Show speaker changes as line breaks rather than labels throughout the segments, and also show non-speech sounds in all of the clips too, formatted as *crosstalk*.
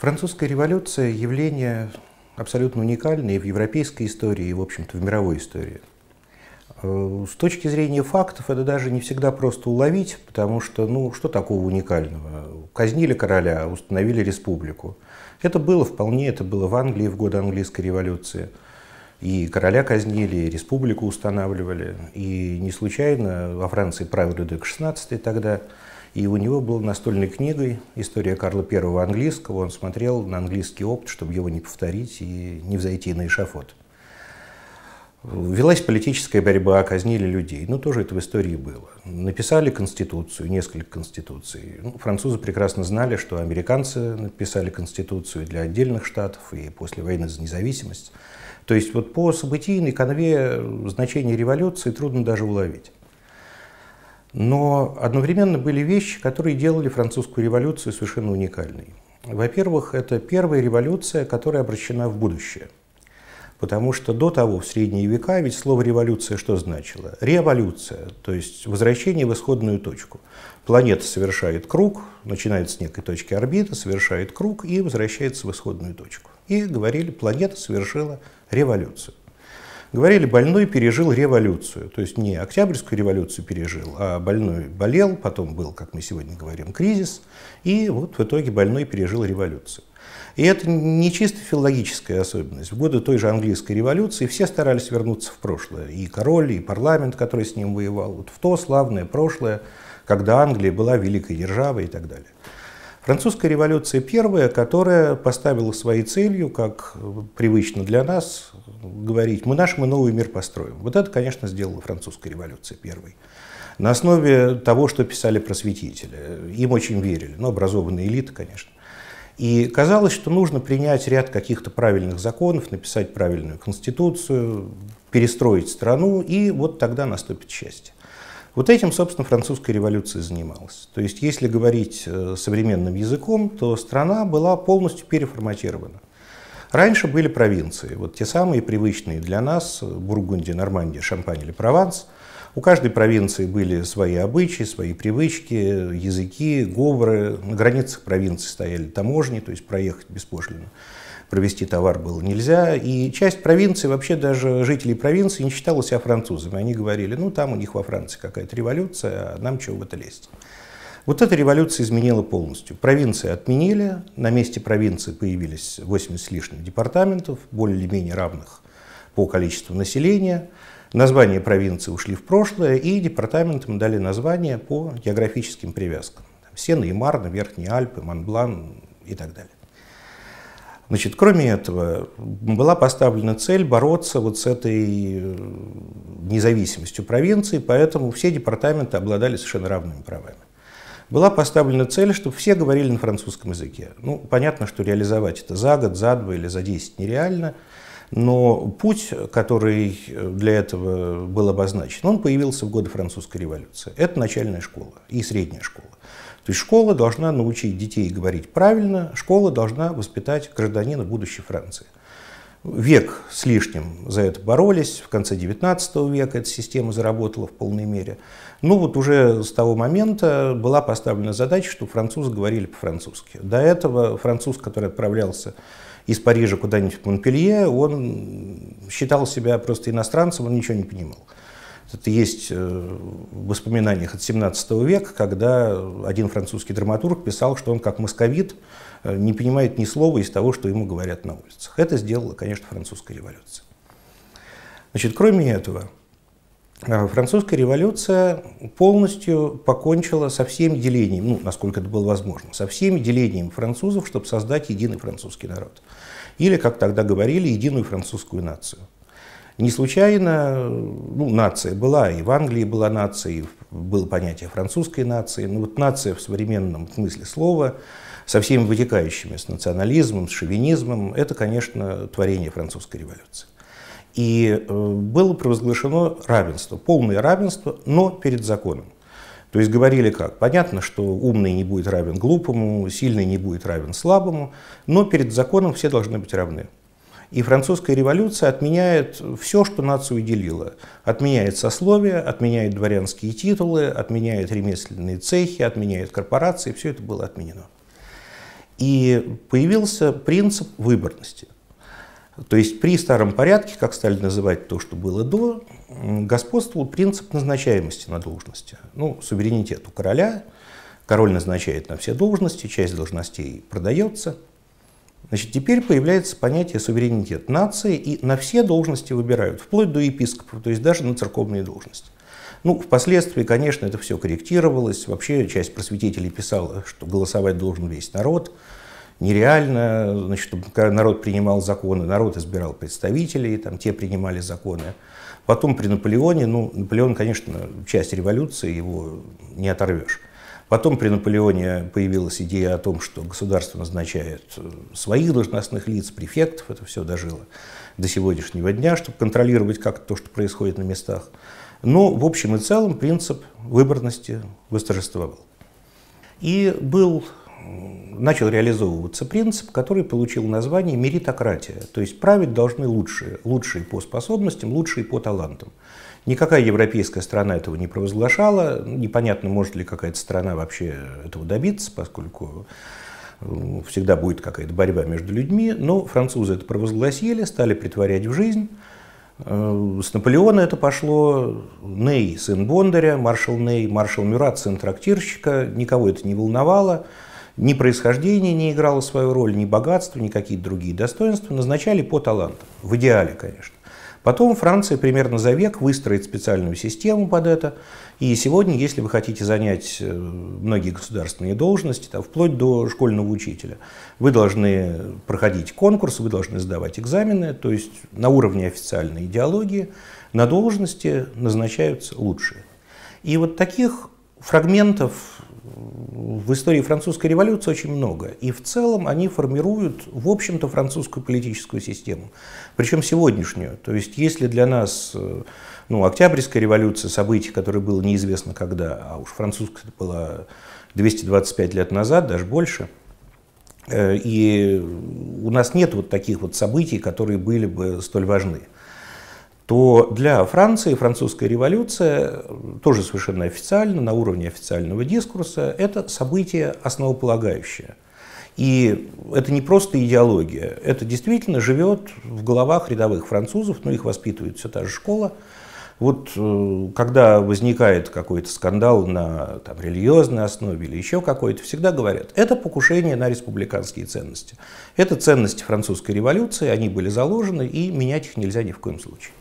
Французская революция – явление абсолютно уникальное в европейской истории и, в общем-то, в мировой истории. Э, с точки зрения фактов это даже не всегда просто уловить, потому что, ну, что такого уникального? Казнили короля, установили республику. Это было вполне, это было в Англии в годы английской революции. И короля казнили, и республику устанавливали. И не случайно во Франции правил Людовик XVI тогда – и у него был настольной книгой «История Карла I английского». Он смотрел на английский опыт, чтобы его не повторить и не взойти на эшафот. Велась политическая борьба, казнили людей. Ну, тоже это в истории было. Написали Конституцию, несколько Конституций. Ну, французы прекрасно знали, что американцы написали Конституцию для отдельных штатов и после войны за независимость. То есть вот по событийной конве э, значение революции трудно даже уловить. Но одновременно были вещи, которые делали французскую революцию совершенно уникальной. Во-первых, это первая революция, которая обращена в будущее. Потому что до того, в средние века, ведь слово «революция» что значило? Революция, то есть возвращение в исходную точку. Планета совершает круг, начинает с некой точки орбиты, совершает круг и возвращается в исходную точку. И говорили, планета совершила революцию. Говорили, больной пережил революцию. То есть не Октябрьскую революцию пережил, а больной болел, потом был, как мы сегодня говорим, кризис. И вот в итоге больной пережил революцию. И это не чисто филологическая особенность. В годы той же английской революции все старались вернуться в прошлое. И король, и парламент, который с ним воевал. Вот в то славное прошлое, когда Англия была великой державой и так далее. Французская революция первая, которая поставила своей целью, как привычно для нас, говорить, мы наш, мы новый мир построим. Вот это, конечно, сделала французская революция первой. На основе того, что писали просветители. Им очень верили, но ну, образованная элита, конечно. И казалось, что нужно принять ряд каких-то правильных законов, написать правильную конституцию, перестроить страну, и вот тогда наступит счастье. Вот этим, собственно, французская революция занималась. То есть, если говорить э, современным языком, то страна была полностью переформатирована. Раньше были провинции, вот те самые привычные для нас, Бургундия, Нормандия, Шампань или Прованс. У каждой провинции были свои обычаи, свои привычки, языки, говоры. На границах провинции стояли таможни, то есть проехать беспошлино провести товар было нельзя. И часть провинции, вообще даже жителей провинции, не считала себя французами. Они говорили, ну там у них во Франции какая-то революция, а нам чего в это лезть. Вот эта революция изменила полностью. Провинции отменили, на месте провинции появились 80 с лишним департаментов, более или менее равных по количеству населения. Названия провинции ушли в прошлое, и департаментам дали названия по географическим привязкам. Сена и Марна, Верхние Альпы, Монблан и так далее. Значит, кроме этого, была поставлена цель бороться вот с этой э, независимостью провинции, поэтому все департаменты обладали совершенно равными правами была поставлена цель, чтобы все говорили на французском языке. Ну, понятно, что реализовать это за год, за два или за десять нереально, но путь, который для этого был обозначен, он появился в годы французской революции. Это начальная школа и средняя школа. То есть школа должна научить детей говорить правильно, школа должна воспитать гражданина будущей Франции век с лишним за это боролись. В конце 19 века эта система заработала в полной мере. Ну вот уже с того момента была поставлена задача, что французы говорили по-французски. До этого француз, который отправлялся из Парижа куда-нибудь в Монпелье, он считал себя просто иностранцем, он ничего не понимал. Это есть э, в воспоминаниях от 17 века, когда один французский драматург писал, что он как московит, Э, не понимает ни слова из того, что ему говорят на улицах. Это сделала, конечно, французская революция. Значит, кроме этого, э, французская революция полностью покончила со всем делением, ну, насколько это было возможно, со всеми делением французов, чтобы создать единый французский народ. Или, как тогда говорили, единую французскую нацию. Не случайно ну, нация была, и в Англии была нация, и было понятие французской нации, но ну, вот нация в современном смысле слова – со всеми вытекающими, с национализмом, с шовинизмом, это, конечно, творение французской революции. И э, было провозглашено равенство, полное равенство, но перед законом. То есть говорили как? Понятно, что умный не будет равен глупому, сильный не будет равен слабому, но перед законом все должны быть равны. И французская революция отменяет все, что нацию делило, Отменяет сословия, отменяет дворянские титулы, отменяет ремесленные цехи, отменяет корпорации, все это было отменено. И появился принцип выборности. То есть при старом порядке, как стали называть то, что было до, господствовал принцип назначаемости на должности. Ну, суверенитет у короля, король назначает на все должности, часть должностей продается. Значит, теперь появляется понятие суверенитет нации, и на все должности выбирают, вплоть до епископов, то есть даже на церковные должности. Ну, впоследствии, конечно, это все корректировалось. Вообще часть просветителей писала, что голосовать должен весь народ. Нереально, значит, когда народ принимал законы, народ избирал представителей, там те принимали законы. Потом при Наполеоне, ну, Наполеон, конечно, часть революции, его не оторвешь. Потом при Наполеоне появилась идея о том, что государство назначает э, своих должностных лиц, префектов, это все дожило до сегодняшнего дня, чтобы контролировать как-то то, что происходит на местах. Но в общем и целом принцип выборности восторжествовал. И был, начал реализовываться принцип, который получил название меритократия. То есть править должны лучшие, лучшие по способностям, лучшие по талантам. Никакая европейская страна этого не провозглашала. Непонятно, может ли какая-то страна вообще этого добиться, поскольку всегда будет какая-то борьба между людьми. Но французы это провозгласили, стали притворять в жизнь. Э, с Наполеона это пошло Ней, сын Бондаря, маршал Ней, маршал Мюрат, сын трактирщика. Никого это не волновало. Ни происхождение не играло свою роль, ни богатство, ни какие-то другие достоинства. Назначали по талантам. В идеале, конечно. Потом Франция примерно за век выстроит специальную систему под это. И сегодня, если вы хотите занять э, многие государственные должности, там, вплоть до школьного учителя, вы должны проходить конкурс, вы должны сдавать экзамены, то есть на уровне официальной идеологии на должности назначаются лучшие. И вот таких фрагментов в истории французской революции очень много. И в целом они формируют, в общем-то, французскую политическую систему. Причем сегодняшнюю. То есть если для нас э, ну, Октябрьская революция, событие, которое было неизвестно когда, а уж французская была 225 лет назад, даже больше, э, и у нас нет вот таких вот событий, которые были бы столь важны то для Франции французская революция, э, тоже совершенно официально, на уровне официального дискурса, это событие основополагающее. И это не просто идеология, это действительно живет в головах рядовых французов, но ну, их воспитывает все та же школа. Вот э, когда возникает какой-то скандал на там, религиозной основе или еще какой-то, всегда говорят, это покушение на республиканские ценности. Это ценности французской революции, они были заложены, и менять их нельзя ни в коем случае.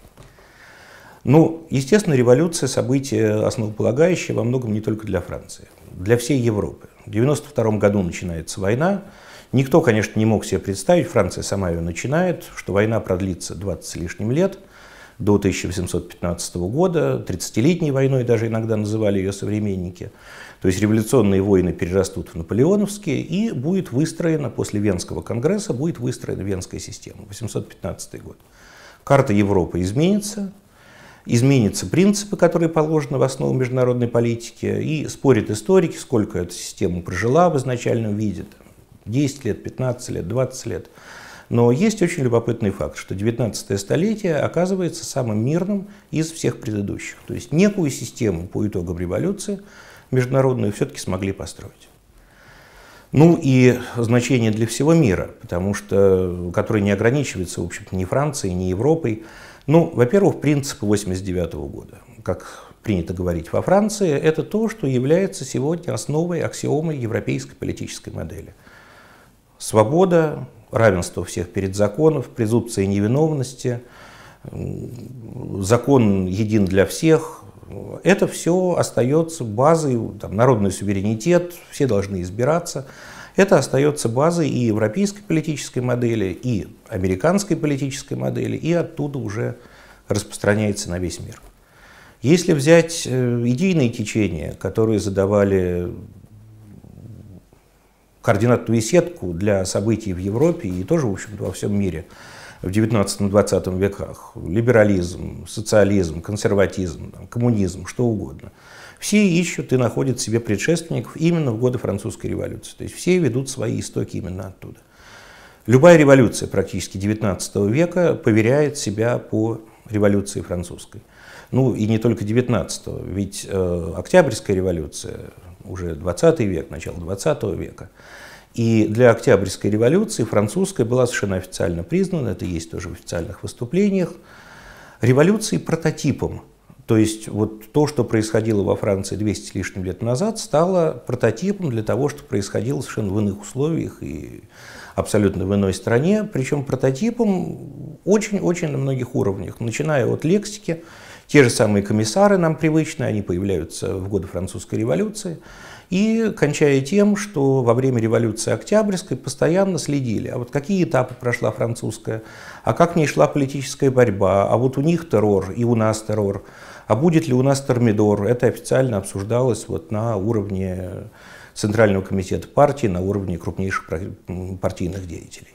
Ну, естественно, революция – событие основополагающее во многом не только для Франции, для всей Европы. В 1992 году начинается война. Никто, конечно, не мог себе представить, Франция сама ее начинает, что война продлится 20 с лишним лет, до 1815 года, 30-летней войной даже иногда называли ее современники. То есть революционные войны перерастут в наполеоновские, и будет выстроена, после Венского конгресса, будет выстроена Венская система, 1815 год. Карта Европы изменится, изменятся принципы, которые положены в основу международной политики, и спорят историки, сколько эта система прожила в изначальном виде, 10 лет, 15 лет, 20 лет. Но есть очень любопытный факт, что 19 столетие оказывается самым мирным из всех предыдущих. То есть некую систему по итогам революции международную все-таки смогли построить. Ну и значение для всего мира, потому что, который не ограничивается, в общем-то, ни Францией, ни Европой, ну, во-первых, принцип 89 -го года, как принято говорить во Франции, это то, что является сегодня основой аксиомы европейской политической модели. Свобода, равенство всех перед законом, презумпция невиновности, закон един для всех, это все остается базой, там, народный суверенитет, все должны избираться. Это остается базой и европейской политической модели, и американской политической модели, и оттуда уже распространяется на весь мир. Если взять э, идейные течения, которые задавали координатную сетку для событий в Европе и тоже, в общем-то, во всем мире в XIX-XX веках, либерализм, социализм, консерватизм, коммунизм, что угодно – все ищут и находят себе предшественников именно в годы французской революции. То есть все ведут свои истоки именно оттуда. Любая революция практически XIX века поверяет себя по революции французской. Ну и не только 19 ведь э, Октябрьская революция, уже 20 век, начало 20 века, и для Октябрьской революции французская была совершенно официально признана, это есть тоже в официальных выступлениях, революцией прототипом то есть вот то, что происходило во Франции 200 с лишним лет назад, стало прототипом для того, что происходило совершенно в иных условиях и абсолютно в иной стране, причем прототипом очень-очень на многих уровнях, начиная от лексики, те же самые комиссары нам привычны, они появляются в годы французской революции, и кончая тем, что во время революции Октябрьской постоянно следили, а вот какие этапы прошла французская, а как в ней шла политическая борьба, а вот у них террор и у нас террор. А будет ли у нас Тормидор? Это официально обсуждалось вот на уровне Центрального комитета партии, на уровне крупнейших партийных деятелей.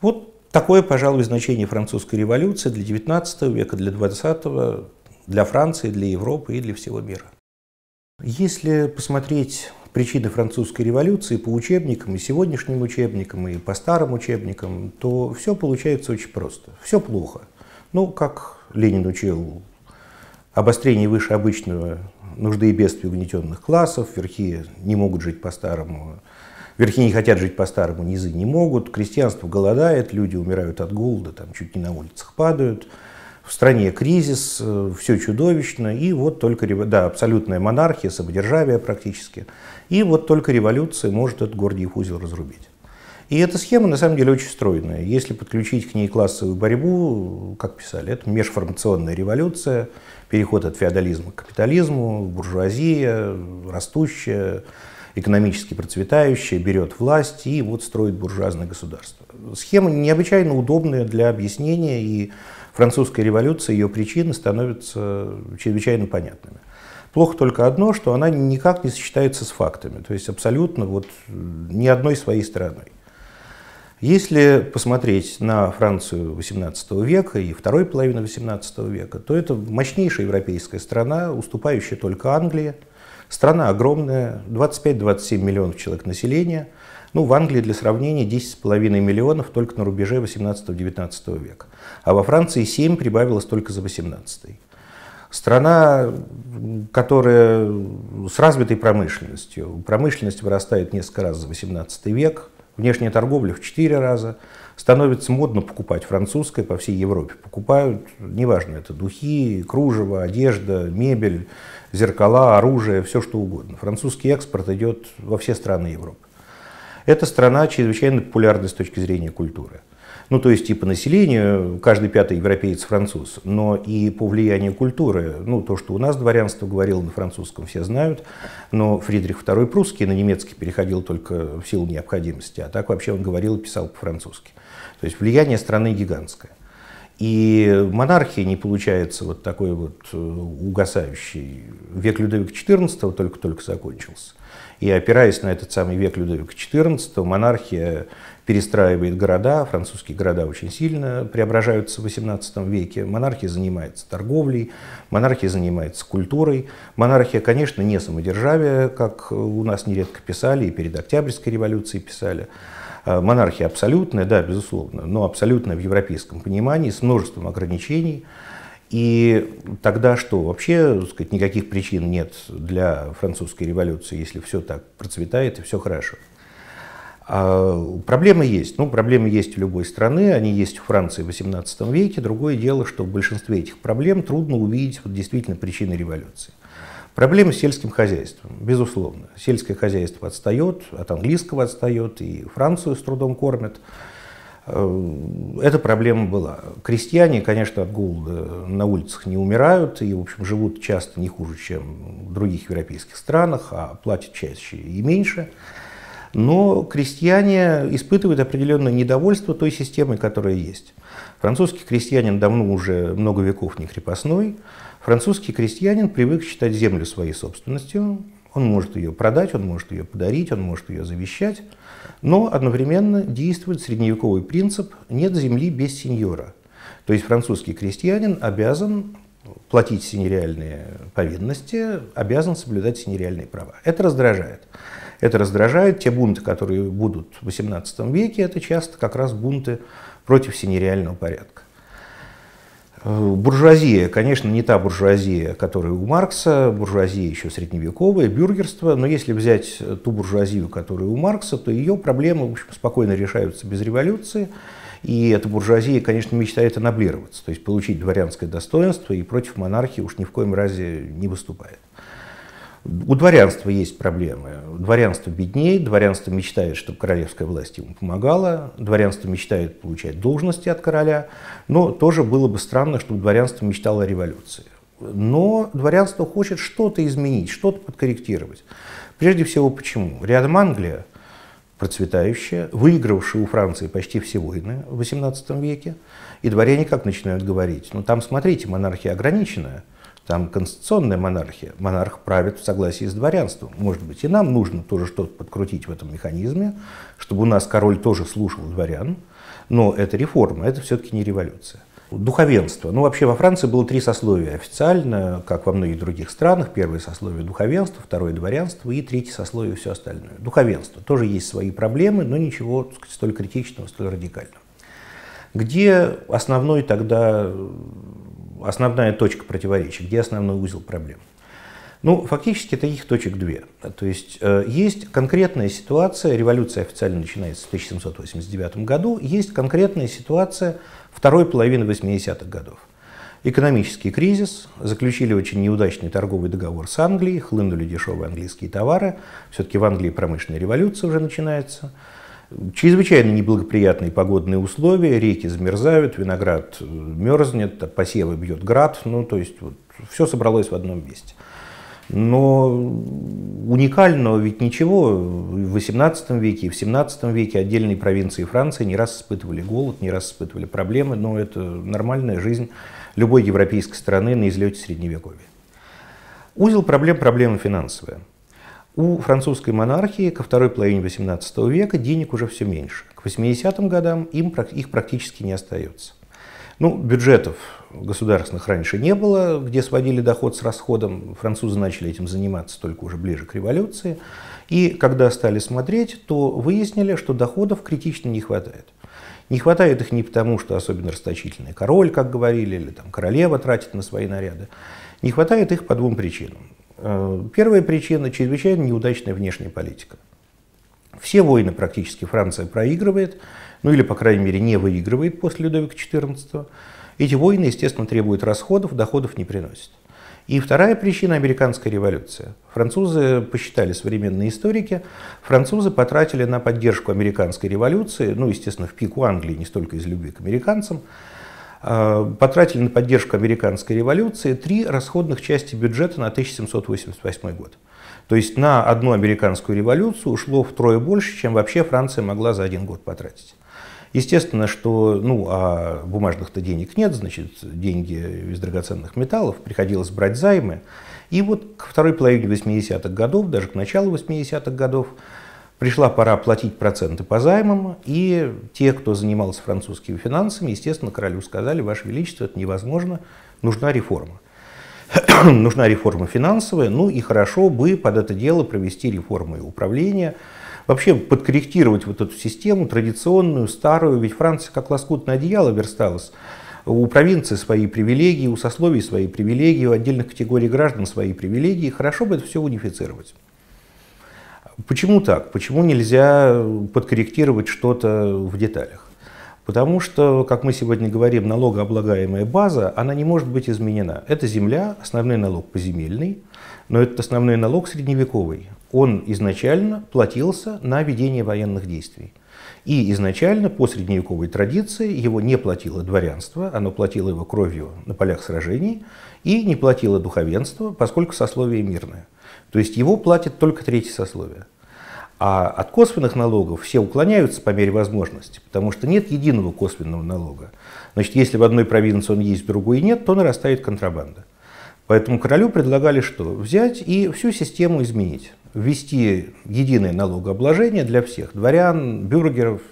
Вот такое, пожалуй, значение французской революции для XIX века, для XX, для Франции, для Европы и для всего мира. Если посмотреть причины французской революции по учебникам, и сегодняшним учебникам, и по старым учебникам, то все получается очень просто. Все плохо. Ну, как Ленин учил обострение выше обычного нужды и бедствий угнетенных классов, верхи не могут жить по-старому, верхи не хотят жить по-старому, низы не могут, крестьянство голодает, люди умирают от голода, там чуть не на улицах падают, в стране кризис, э, все чудовищно, и вот только, да, абсолютная монархия, самодержавие практически, и вот только революция может этот гордий узел разрубить. И эта схема, на самом деле, очень стройная. Если подключить к ней классовую борьбу, как писали, это межформационная революция – переход от феодализма к капитализму, буржуазия растущая, экономически процветающая, берет власть и вот строит буржуазное государство. Схема необычайно удобная для объяснения, и французская революция, ее причины становятся чрезвычайно понятными. Плохо только одно, что она никак не сочетается с фактами, то есть абсолютно вот ни одной своей стороной. Если посмотреть на Францию XVIII века и второй половины XVIII века, то это мощнейшая европейская страна, уступающая только Англии. Страна огромная, 25-27 миллионов человек населения. Ну, в Англии для сравнения 10,5 миллионов только на рубеже 18-19 века. А во Франции 7 прибавилось только за 18 -й. Страна, которая с развитой промышленностью. Промышленность вырастает несколько раз за 18 век. Внешняя торговля в 4 раза. Становится модно покупать французское, по всей Европе покупают. Неважно, это духи, кружево, одежда, мебель, зеркала, оружие, все что угодно. Французский экспорт идет во все страны Европы. Эта страна чрезвычайно популярна с точки зрения культуры. Ну, то есть типа, по населению каждый пятый европеец француз, но и по влиянию культуры. Ну, то, что у нас дворянство говорило на французском, все знают, но Фридрих II прусский на немецкий переходил только в силу необходимости, а так вообще он говорил и писал по-французски. То есть влияние страны гигантское. И монархия не получается вот такой вот э, угасающий. Век Людовика XIV только-только закончился. И опираясь на этот самый век Людовика XIV, монархия перестраивает города, французские города очень сильно преображаются в XVIII веке, монархия занимается торговлей, монархия занимается культурой, монархия, конечно, не самодержавие, как у нас нередко писали и перед Октябрьской революцией писали, а, монархия абсолютная, да, безусловно, но абсолютная в европейском понимании, с множеством ограничений, и тогда что? Вообще, сказать, никаких причин нет для французской революции, если все так процветает и все хорошо. А, проблемы есть. Ну, проблемы есть у любой страны, они есть у Франции в XVIII веке. Другое дело, что в большинстве этих проблем трудно увидеть вот действительно причины революции. Проблемы с сельским хозяйством, безусловно. Сельское хозяйство отстает, от английского отстает, и Францию с трудом кормят. Э, эта проблема была. Крестьяне, конечно, от голода на улицах не умирают и, в общем, живут часто не хуже, чем в других европейских странах, а платят чаще и меньше но крестьяне испытывают определенное недовольство той системой, которая есть. Французский крестьянин давно уже много веков не крепостной. Французский крестьянин привык считать землю своей собственностью. Он может ее продать, он может ее подарить, он может ее завещать. Но одновременно действует средневековый принцип «нет земли без сеньора». То есть французский крестьянин обязан платить синереальные повинности, обязан соблюдать синереальные права. Это раздражает. Это раздражает. Те бунты, которые будут в XVIII веке, это часто как раз бунты против синереального порядка. Э, буржуазия, конечно, не та буржуазия, которая у Маркса, буржуазия еще средневековая, бюргерство, но если взять ту буржуазию, которая у Маркса, то ее проблемы в общем, спокойно решаются без революции, и эта буржуазия, конечно, мечтает анаблироваться, то есть получить дворянское достоинство и против монархии уж ни в коем разе не выступает. У дворянства есть проблемы. Дворянство беднее, дворянство мечтает, чтобы королевская власть ему помогала, дворянство мечтает получать должности от короля, но тоже было бы странно, чтобы дворянство мечтало о революции. Но дворянство хочет что-то изменить, что-то подкорректировать. Прежде всего, почему? Рядом Англия, процветающая, выигравшая у Франции почти все войны в XVIII веке, и дворяне как начинают говорить? Ну там, смотрите, монархия ограниченная – там конституционная монархия. Монарх правит в согласии с дворянством. Может быть, и нам нужно тоже что-то подкрутить в этом механизме, чтобы у нас король тоже слушал дворян. Но это реформа, это все-таки не революция. Духовенство. Ну, вообще во Франции было три сословия официально, как во многих других странах. Первое сословие – духовенство, второе – дворянство и третье сословие – все остальное. Духовенство. Тоже есть свои проблемы, но ничего сказать, столь критичного, столь радикального. Где основной тогда основная точка противоречия, где основной узел проблем? Ну, фактически таких точек две. То есть э, есть конкретная ситуация, революция официально начинается в 1789 году, есть конкретная ситуация второй половины 80-х годов. Экономический кризис, заключили очень неудачный торговый договор с Англией, хлынули дешевые английские товары, все-таки в Англии промышленная революция уже начинается – Чрезвычайно неблагоприятные погодные условия, реки замерзают, виноград э, мерзнет, а посевы бьет град, ну то есть вот, все собралось в одном месте. Но уникального ведь ничего. В XVIII веке и в XVII веке отдельные провинции Франции не раз испытывали голод, не раз испытывали проблемы, но это нормальная жизнь любой европейской страны на излете Средневековья. Узел проблем – проблема финансовая. У французской монархии ко второй половине XVIII века денег уже все меньше. К 80-м годам им, их практически не остается. Ну, бюджетов государственных раньше не было, где сводили доход с расходом. Французы начали этим заниматься только уже ближе к революции. И когда стали смотреть, то выяснили, что доходов критично не хватает. Не хватает их не потому, что особенно расточительный король, как говорили, или там королева тратит на свои наряды. Не хватает их по двум причинам. Э, первая причина – чрезвычайно неудачная внешняя политика. Все войны практически Франция проигрывает, ну или, по крайней мере, не выигрывает после Людовика XIV. Эти войны, естественно, требуют расходов, доходов не приносят. И вторая причина – американская революция. Французы, посчитали современные историки, французы потратили на поддержку американской революции, ну, естественно, в пику Англии, не столько из любви к американцам, Э, потратили на поддержку американской революции три расходных части бюджета на 1788 год. То есть на одну американскую революцию ушло втрое больше, чем вообще Франция могла за один год потратить. Естественно, что ну, а бумажных-то денег нет, значит, деньги из драгоценных металлов, приходилось брать займы. И вот к второй половине 80-х годов, даже к началу 80-х годов, Пришла пора платить проценты по займам, и те, кто занимался французскими финансами, естественно, королю сказали, Ваше Величество, это невозможно, нужна реформа. *clears throat* нужна реформа финансовая, ну и хорошо бы под это дело провести реформы управления, вообще подкорректировать вот эту систему традиционную, старую, ведь Франция как лоскутное одеяло версталась, у провинции свои привилегии, у сословий свои привилегии, у отдельных категорий граждан свои привилегии, хорошо бы это все унифицировать. Почему так? Почему нельзя э, подкорректировать что-то в деталях? Потому что, как мы сегодня говорим, налогооблагаемая база, она не может быть изменена. Это земля, основной налог поземельный, но этот основной налог средневековый. Он изначально платился на ведение военных действий. И изначально по средневековой традиции его не платило дворянство, оно платило его кровью на полях сражений, и не платило духовенство, поскольку сословие мирное – то есть его платит только третье сословие. А от косвенных налогов все уклоняются по мере возможности, потому что нет единого косвенного налога. Значит, если в одной провинции он есть, в другой нет, то нарастает контрабанда. Поэтому королю предлагали что? Взять и всю систему изменить. Ввести единое налогообложение для всех – дворян, бюргеров,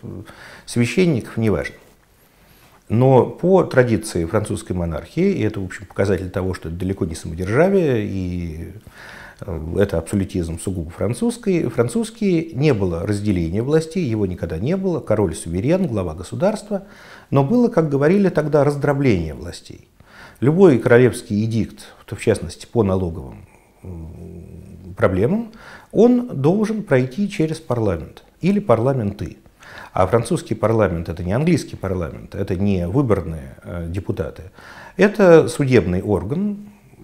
священников, неважно. Но по традиции французской монархии, и это, в общем, показатель того, что это далеко не самодержавие, и Э, это абсолютизм сугубо французский, французский, не было разделения властей, его никогда не было, король суверен, глава государства, но было, как говорили тогда, раздробление властей. Любой королевский эдикт, в частности по налоговым проблемам, он должен пройти через парламент или парламенты. А французский парламент это не английский парламент, это не выборные э, депутаты. Это судебный орган,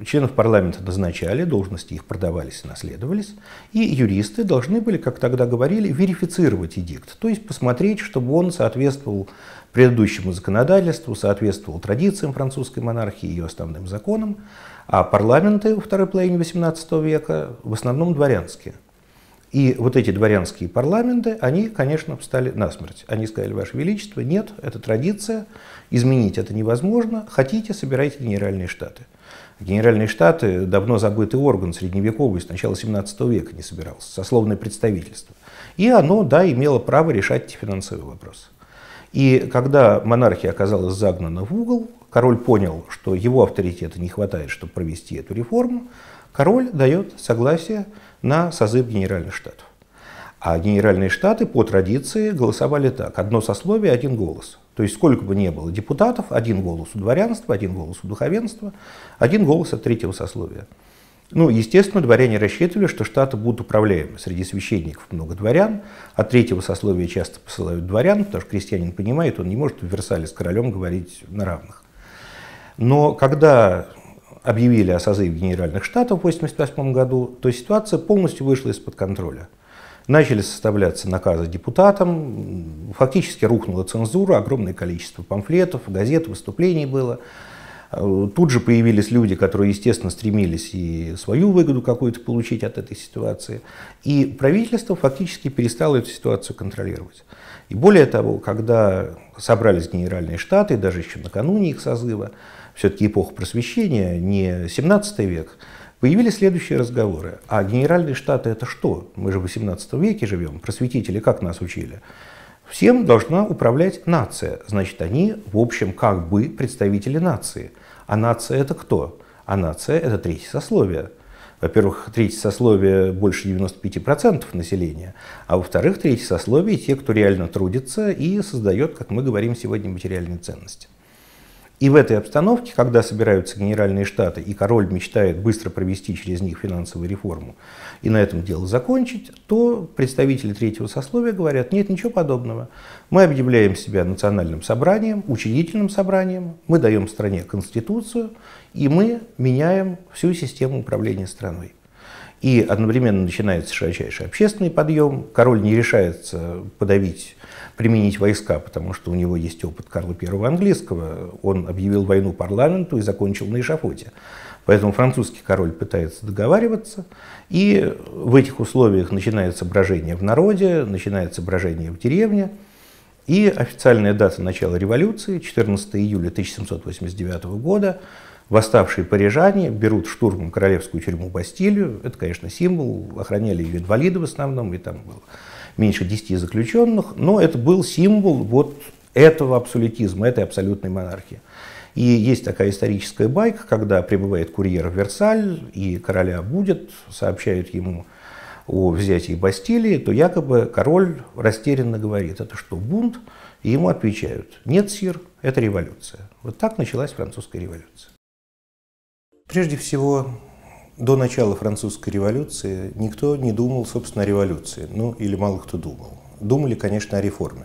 членов парламента назначали, должности их продавались и наследовались, и юристы должны были, как тогда говорили, верифицировать эдикт, то есть посмотреть, чтобы он соответствовал предыдущему законодательству, соответствовал традициям французской монархии, и ее основным законам, а парламенты во второй половине XVIII века в основном дворянские. И вот эти дворянские парламенты, они, конечно, встали насмерть. Они сказали, Ваше Величество, нет, это традиция, изменить это невозможно, хотите, собирайте генеральные штаты. Генеральные штаты – давно забытый орган средневековый с начала 17 века не собирался, сословное представительство. И оно, да, имело право решать эти финансовые вопросы. И когда монархия оказалась загнана в угол, король понял, что его авторитета не хватает, чтобы провести эту реформу, король дает согласие на созыв Генеральных штатов. А Генеральные штаты по традиции голосовали так – одно сословие, один голос – то есть сколько бы ни было депутатов, один голос у дворянства, один голос у духовенства, один голос от третьего сословия. Ну, естественно, дворяне рассчитывали, что штаты будут управляемы. Среди священников много дворян, от третьего сословия часто посылают дворян, потому что крестьянин понимает, он не может в Версале с королем говорить на равных. Но когда объявили о созыве генеральных штатов в 1988 году, то ситуация полностью вышла из-под контроля – начали составляться наказы депутатам, фактически рухнула цензура, огромное количество памфлетов, газет, выступлений было. Тут же появились люди, которые, естественно, стремились и свою выгоду какую-то получить от этой ситуации. И правительство фактически перестало эту ситуацию контролировать. И более того, когда собрались генеральные штаты, даже еще накануне их созыва, все-таки эпоха просвещения, не 17 век, Появились следующие разговоры. А генеральные штаты это что? Мы же в 18 веке живем, просветители как нас учили? Всем должна управлять нация. Значит, они, в общем, как бы представители нации. А нация это кто? А нация это третье сословие. Во-первых, третье сословие больше 95% населения, а во-вторых, третье сословие те, кто реально трудится и создает, как мы говорим сегодня, материальные ценности. И в этой обстановке, когда собираются генеральные штаты, и король мечтает быстро провести через них финансовую реформу и на этом дело закончить, то представители третьего сословия говорят, нет ничего подобного. Мы объявляем себя национальным собранием, учредительным собранием, мы даем стране конституцию, и мы меняем всю систему управления страной. И одновременно начинается широчайший общественный подъем, король не решается подавить применить войска, потому что у него есть опыт Карла I английского. Он объявил войну парламенту и закончил на эшафоте. Поэтому французский король пытается договариваться, и в этих условиях начинается брожение в народе, начинается брожение в деревне, и официальная дата начала революции, 14 июля 1789 года, восставшие парижане берут штурмом королевскую тюрьму Бастилию, это, конечно, символ, охраняли ее инвалиды в основном, и там было меньше 10 заключенных, но это был символ вот этого абсолютизма, этой абсолютной монархии. И есть такая историческая байка, когда прибывает курьер в Версаль, и короля будет, сообщают ему о взятии Бастилии, то якобы король растерянно говорит, это что, бунт? И ему отвечают, нет, сир, это революция. Вот так началась французская революция. Прежде всего, до начала французской революции никто не думал, собственно, о революции, ну или мало кто думал. Думали, конечно, о реформе.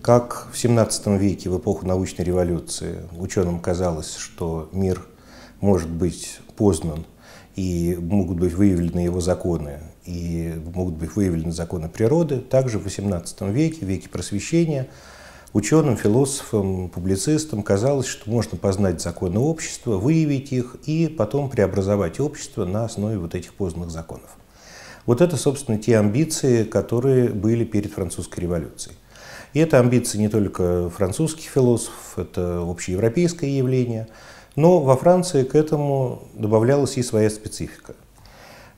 Как в 17 веке, в эпоху научной революции, ученым казалось, что мир может быть познан, и могут быть выявлены его законы, и могут быть выявлены законы природы, также в XVIII веке, веке просвещения – Ученым, философам, публицистам казалось, что можно познать законы общества, выявить их и потом преобразовать общество на основе вот этих познанных законов. Вот это, собственно, те амбиции, которые были перед французской революцией. И это амбиции не только французских философов, это общеевропейское явление, но во Франции к этому добавлялась и своя специфика.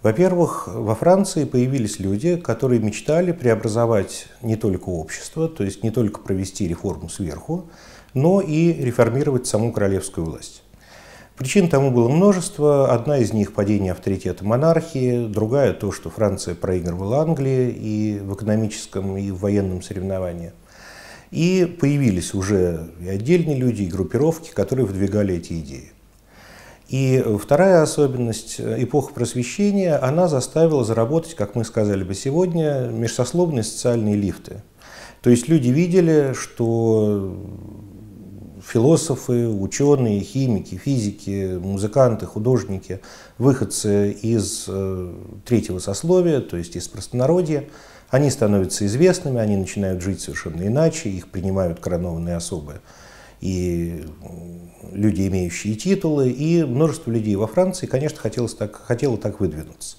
Во-первых, во Франции появились люди, которые мечтали преобразовать не только общество, то есть не только провести реформу сверху, но и реформировать саму королевскую власть. Причин тому было множество. Одна из них – падение авторитета монархии, другая – то, что Франция проигрывала Англии и в экономическом, и в военном соревновании. И появились уже и отдельные люди, и группировки, которые выдвигали эти идеи. И вторая особенность, э, эпоха просвещения, она заставила заработать, как мы сказали бы сегодня, межсословные социальные лифты. То есть люди видели, что философы, ученые, химики, физики, музыканты, художники, выходцы из э, третьего сословия, то есть из простонародья, они становятся известными, они начинают жить совершенно иначе, их принимают коронованные особые и люди, имеющие титулы, и множество людей во Франции, конечно, хотелось так, хотело так выдвинуться.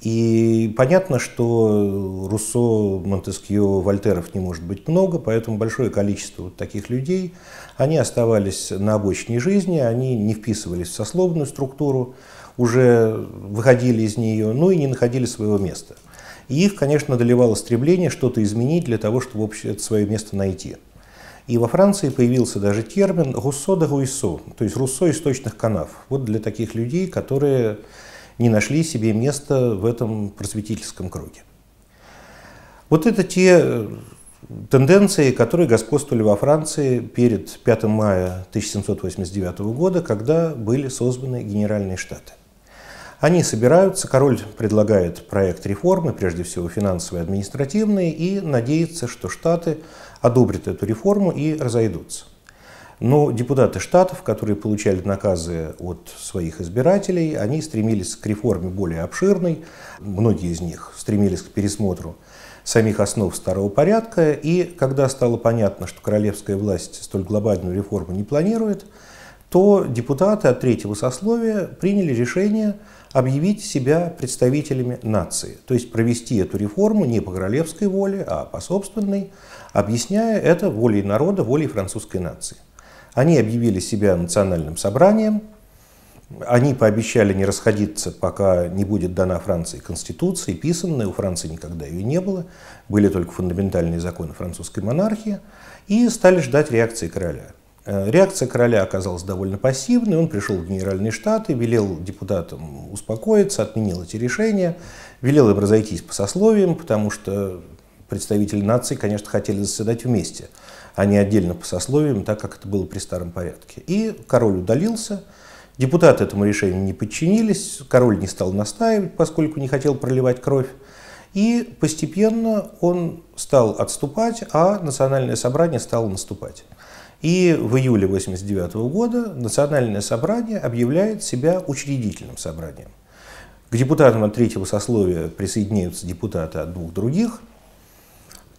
И понятно, что Руссо, Монтескье, Вольтеров не может быть много, поэтому большое количество вот таких людей, они оставались на обочине жизни, они не вписывались в сословную структуру, уже выходили из нее, ну и не находили своего места. И их, конечно, одолевало стремление что-то изменить для того, чтобы вообще это свое место найти – и во Франции появился даже термин «руссо де руиссо», то есть «руссо источных канав». Вот для таких людей, которые не нашли себе места в этом просветительском круге. Вот это те э, тенденции, которые господствовали во Франции перед 5 мая 1789 года, когда были созданы генеральные штаты. Они собираются, король предлагает проект реформы, прежде всего финансовые, административные, и надеется, что штаты одобрят эту реформу и разойдутся. Но депутаты штатов, которые получали наказы от своих избирателей, они стремились к реформе более обширной, многие из них стремились к пересмотру самих основ старого порядка, и когда стало понятно, что королевская власть столь глобальную реформу не планирует, то депутаты от третьего сословия приняли решение объявить себя представителями нации, то есть провести эту реформу не по королевской воле, а по собственной, объясняя это волей народа, волей французской нации. Они объявили себя национальным собранием, они пообещали не расходиться, пока не будет дана Франции конституция, писанная, у Франции никогда ее не было, были только фундаментальные законы французской монархии, и стали ждать реакции короля. Э, реакция короля оказалась довольно пассивной. Он пришел в Генеральные Штаты, велел депутатам успокоиться, отменил эти решения, велел им разойтись по сословиям, потому что представители нации, конечно, хотели заседать вместе, а не отдельно по сословиям, так как это было при старом порядке. И король удалился, депутаты этому решению не подчинились, король не стал настаивать, поскольку не хотел проливать кровь. И постепенно он стал отступать, а национальное собрание стало наступать. И в июле 1989 -го года национальное собрание объявляет себя учредительным собранием. К депутатам от третьего сословия присоединяются депутаты от двух других –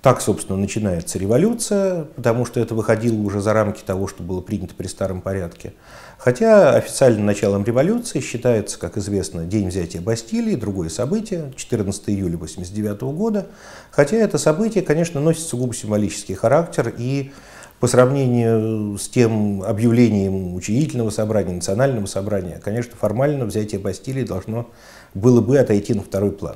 так, собственно, начинается революция, потому что это выходило уже за рамки того, что было принято при старом порядке. Хотя официальным началом революции считается, как известно, день взятия Бастилии, другое событие, 14 июля 1989 года. Хотя это событие, конечно, носит сугубо символический характер и по сравнению с тем объявлением учредительного собрания, национального собрания, конечно, формально взятие Бастилии должно было бы отойти на второй план.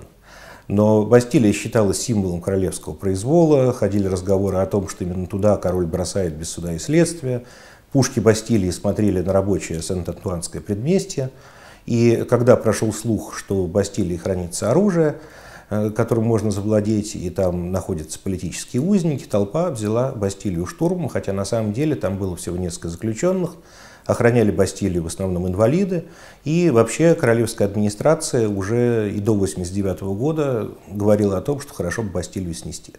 Но Бастилия считалась символом королевского произвола, ходили разговоры о том, что именно туда король бросает без суда и следствия. Пушки Бастилии смотрели на рабочее Сент-Антуанское предместье. И когда прошел слух, что в Бастилии хранится оружие, э, которым можно завладеть, и там находятся политические узники, толпа взяла Бастилию штурмом, хотя на самом деле там было всего несколько заключенных, Охраняли Бастилию в основном инвалиды. И вообще королевская администрация уже и до 89 года говорила о том, что хорошо бы Бастилию снести.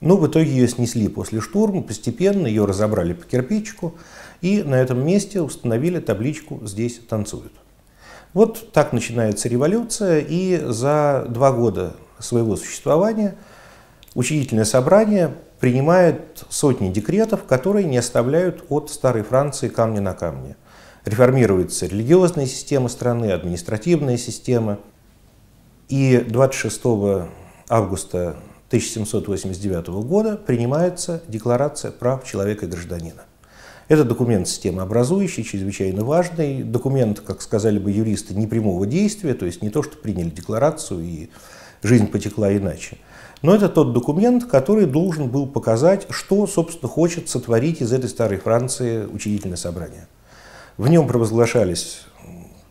Но ну, в итоге ее снесли после штурма, постепенно ее разобрали по кирпичику и на этом месте установили табличку «Здесь танцуют». Вот так начинается революция, и за два года своего существования учредительное собрание Принимают сотни декретов, которые не оставляют от старой Франции камня на камне. Реформируется религиозная система страны, административная система. И 26 августа 1789 года принимается Декларация прав человека и гражданина. Это документ системообразующий, чрезвычайно важный, документ, как сказали бы юристы, непрямого действия, то есть не то, что приняли декларацию и жизнь потекла иначе. Но это тот документ, который должен был показать, что, собственно, хочет сотворить из этой старой Франции учредительное собрание. В нем провозглашались,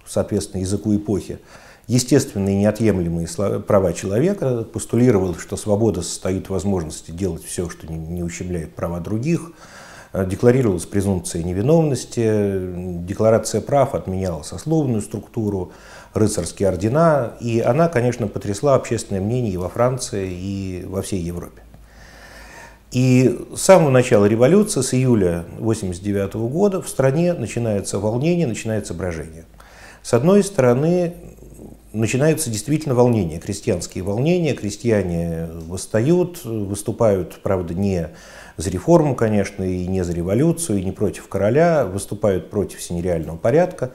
соответственно, языку эпохи, естественные и неотъемлемые права человека, постулировал, что свобода состоит в возможности делать все, что не ущемляет права других, э, декларировалась презумпция невиновности, декларация прав отменяла сословную структуру, рыцарские ордена, и она, конечно, потрясла общественное мнение и во Франции, и во всей Европе. И с самого начала революции, с июля 1989 -го года, в стране начинается волнение, начинается брожение. С одной стороны, начинаются действительно волнения, крестьянские волнения, крестьяне восстают, выступают, правда, не за реформу, конечно, и не за революцию, и не против короля, выступают против всенереального порядка,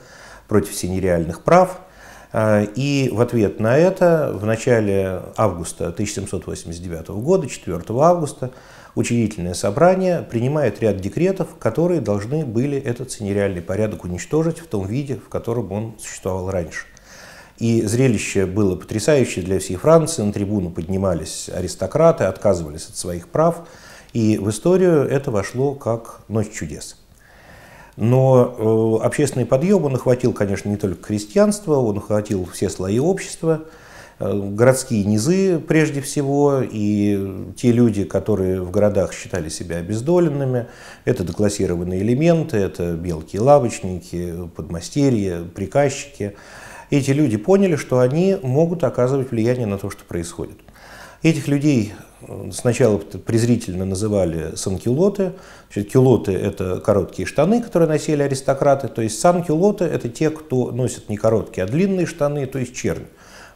против всенереальных прав – а, и в ответ на это в начале августа 1789 года, 4 августа, учредительное собрание принимает ряд декретов, которые должны были этот синереальный порядок уничтожить в том виде, в котором он существовал раньше. И зрелище было потрясающее для всей Франции. На трибуну поднимались аристократы, отказывались от своих прав. И в историю это вошло как «Ночь чудес». Но э, общественный подъем, он охватил, конечно, не только крестьянство, он охватил все слои общества, э, городские низы прежде всего, и те люди, которые в городах считали себя обездоленными, это деклассированные элементы, это белки лавочники, подмастерья, приказчики. Эти люди поняли, что они могут оказывать влияние на то, что происходит. Этих людей Сначала презрительно называли санкилоты. Значит, кюлоты – это короткие штаны, которые носили аристократы. То есть санкилоты это те, кто носит не короткие, а длинные штаны, то есть чернь,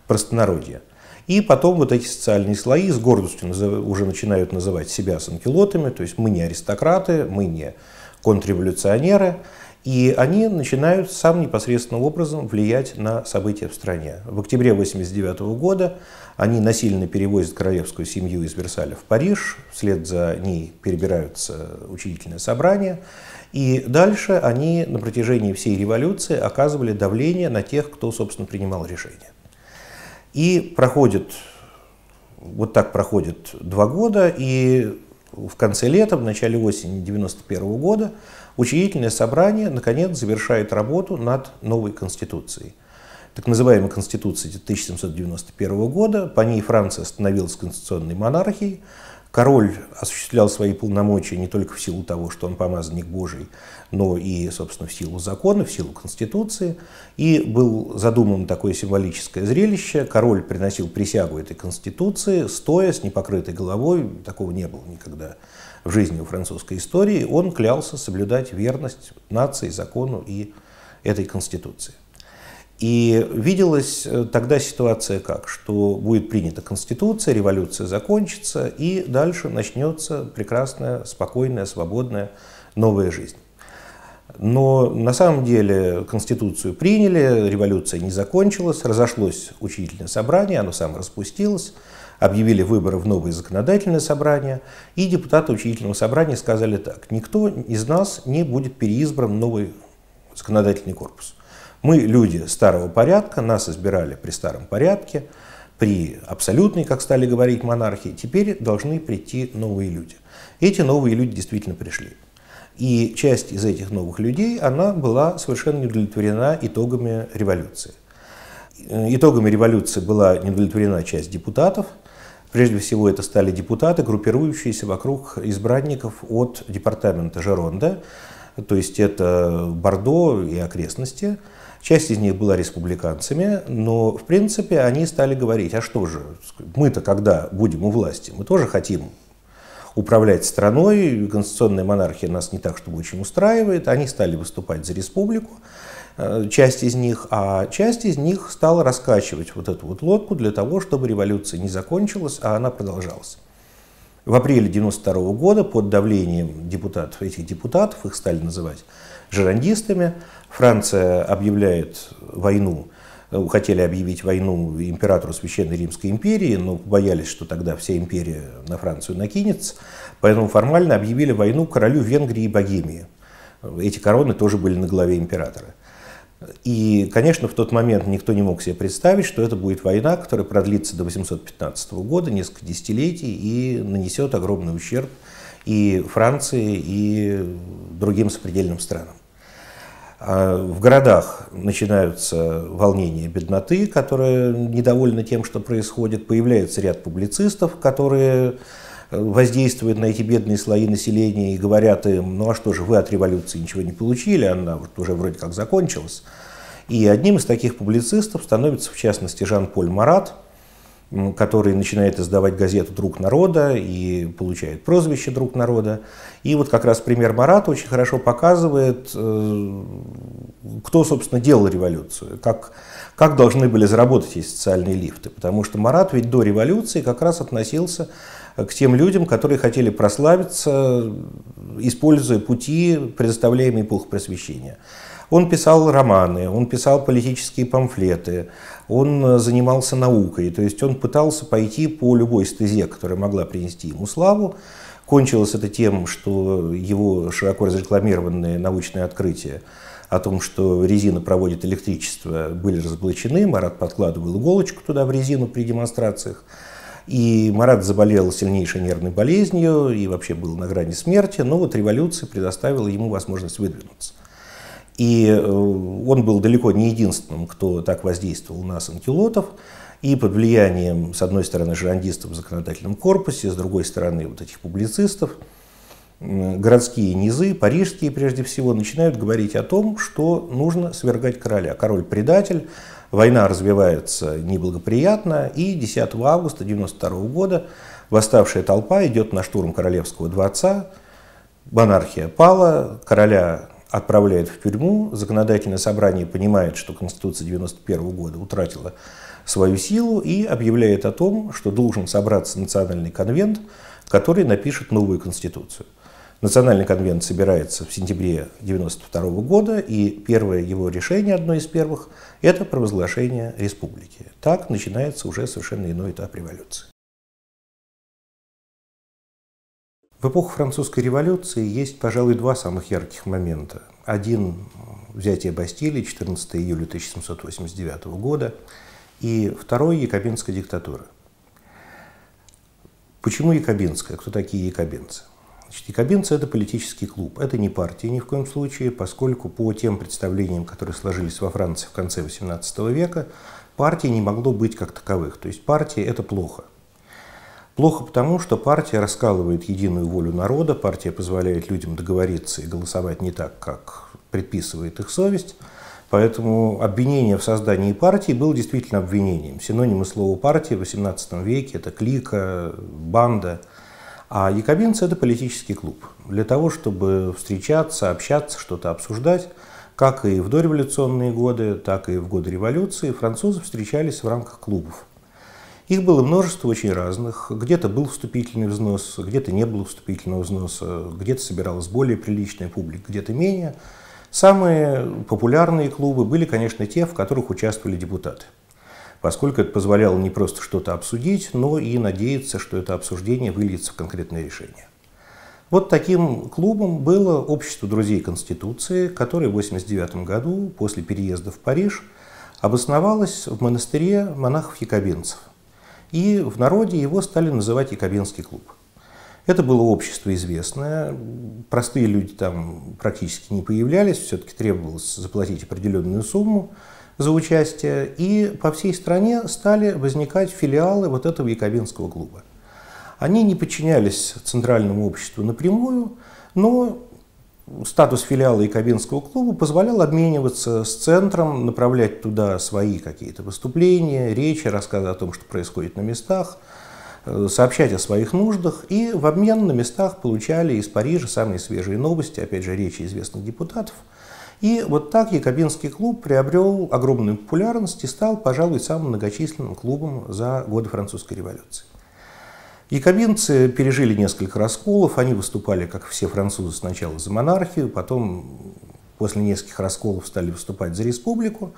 простонародье. И потом вот эти социальные слои с гордостью уже начинают называть себя санкилотами, то есть мы не аристократы, мы не контрреволюционеры, и они начинают сам непосредственным образом влиять на события в стране. В октябре 1989 года они насильно перевозят королевскую семью из Версаля в Париж, вслед за ней перебираются учредительное собрание. И дальше они на протяжении всей революции оказывали давление на тех, кто, собственно, принимал решения. И проходит, вот так проходит два года, и в конце лета, в начале осени 1991 года учредительное собрание наконец завершает работу над новой конституцией – так называемой Конституции 1791 года. По ней Франция становилась конституционной монархией. Король осуществлял свои полномочия не только в силу того, что он помазанник Божий, но и, собственно, в силу закона, в силу Конституции. И был задуман такое символическое зрелище. Король приносил присягу этой Конституции, стоя с непокрытой головой. Такого не было никогда в жизни у французской истории. Он клялся соблюдать верность нации, закону и этой Конституции. И виделась э, тогда ситуация как, что будет принята Конституция, революция закончится, и дальше начнется прекрасная, спокойная, свободная новая жизнь. Но на самом деле Конституцию приняли, революция не закончилась, разошлось учительное собрание, оно само распустилось, объявили выборы в новое законодательное собрание, и депутаты учительного собрания сказали так, никто из нас не будет переизбран в новый законодательный корпус. Мы люди старого порядка, нас избирали при старом порядке, при абсолютной, как стали говорить монархии, теперь должны прийти новые люди. Эти новые люди действительно пришли. И часть из этих новых людей, она была совершенно не удовлетворена итогами революции. Итогами революции была не удовлетворена часть депутатов. Прежде всего, это стали депутаты, группирующиеся вокруг избранников от департамента Жеронда, то есть это Бордо и окрестности – Часть из них была республиканцами, но, в принципе, они стали говорить, а что же, мы-то когда будем у власти, мы тоже хотим управлять страной, конституционная монархия нас не так, чтобы очень устраивает, они стали выступать за республику, э, часть из них, а часть из них стала раскачивать вот эту вот лодку для того, чтобы революция не закончилась, а она продолжалась. В апреле 1992 года под давлением депутатов, этих депутатов, их стали называть жерандистами, Франция объявляет войну, э, хотели объявить войну императору Священной Римской империи, но боялись, что тогда вся империя на Францию накинется, поэтому формально объявили войну королю Венгрии и Богемии. Эти короны тоже были на главе императора. И, конечно, в тот момент никто не мог себе представить, что это будет война, которая продлится до 815 года, несколько десятилетий, и нанесет огромный ущерб и Франции, и другим сопредельным странам. А в городах начинаются волнения бедноты, которые недовольны тем, что происходит. Появляется ряд публицистов, которые э, воздействуют на эти бедные слои населения и говорят им, ну а что же, вы от революции ничего не получили, она вот уже вроде как закончилась. И одним из таких публицистов становится, в частности, Жан-Поль Марат – который начинает издавать газету «Друг народа» и получает прозвище «Друг народа». И вот как раз пример Марата очень хорошо показывает, э, кто, собственно, делал революцию, как, как должны были заработать эти социальные лифты. Потому что Марат ведь до революции как раз относился к тем людям, которые хотели прославиться, используя пути, предоставляемые эпох просвещения. Он писал романы, он писал политические памфлеты, он э, занимался наукой, то есть он пытался пойти по любой стезе, которая могла принести ему славу. Кончилось это тем, что его широко разрекламированные научные открытия о том, что резина проводит электричество, были разоблачены. Марат подкладывал иголочку туда в резину при демонстрациях. И Марат заболел сильнейшей нервной болезнью и вообще был на грани смерти, но вот революция предоставила ему возможность выдвинуться. И э, он был далеко не единственным, кто так воздействовал на санкелотов. И под влиянием, с одной стороны, жерандистов в законодательном корпусе, с другой стороны, вот этих публицистов, городские низы, парижские прежде всего, начинают говорить о том, что нужно свергать короля. Король предатель, война развивается неблагоприятно, и 10 августа 1992 года восставшая толпа идет на штурм королевского дворца, монархия пала, короля отправляют в тюрьму. Законодательное собрание понимает, что Конституция 1991 года утратила свою силу и объявляет о том, что должен собраться национальный конвент, который напишет новую конституцию. Национальный конвент собирается в сентябре 1992 года, и первое его решение, одно из первых, это провозглашение республики. Так начинается уже совершенно иной этап революции. В эпоху французской революции есть, пожалуй, два самых ярких момента. Один – взятие Бастилии 14 июля 1789 года, и второй – якобинская диктатура. Почему якобинская? Кто такие якобинцы? Значит, якобинцы – это политический клуб, это не партия ни в коем случае, поскольку по тем представлениям, которые сложились во Франции в конце XVIII века, партии не могло быть как таковых. То есть партия – это плохо – Плохо потому, что партия раскалывает единую волю народа, партия позволяет людям договориться и голосовать не так, как предписывает их совесть. Поэтому обвинение в создании партии было действительно обвинением. Синонимы слова партии в XVIII веке – это клика, банда. А якобинцы – это политический клуб. Для того, чтобы встречаться, общаться, что-то обсуждать, как и в дореволюционные годы, так и в годы революции, французы встречались в рамках клубов – их было множество очень разных. Где-то был вступительный взнос, где-то не было вступительного взноса, где-то собиралась более приличная публика, где-то менее. Самые популярные клубы были, конечно, те, в которых участвовали депутаты поскольку это позволяло не просто что-то обсудить, но и надеяться, что это обсуждение выльется в конкретное решение. Вот таким клубом было Общество друзей Конституции, которое в 1989 году, после переезда в Париж, обосновалось в монастыре монахов-якобинцев – и в народе его стали называть Якобинский клуб. Это было общество известное, простые люди там практически не появлялись, все-таки требовалось заплатить определенную сумму за участие, и по всей стране стали возникать филиалы вот этого Якобинского клуба. Они не подчинялись центральному обществу напрямую, но статус филиала Якобинского клуба позволял обмениваться с центром, направлять туда свои какие-то выступления, речи, рассказы о том, что происходит на местах, э, сообщать о своих нуждах, и в обмен на местах получали из Парижа самые свежие новости, опять же, речи известных депутатов. И вот так Якобинский клуб приобрел огромную популярность и стал, пожалуй, самым многочисленным клубом за годы французской революции. Якобинцы пережили несколько расколов, они выступали, как все французы, сначала за монархию, потом после нескольких расколов стали выступать за республику.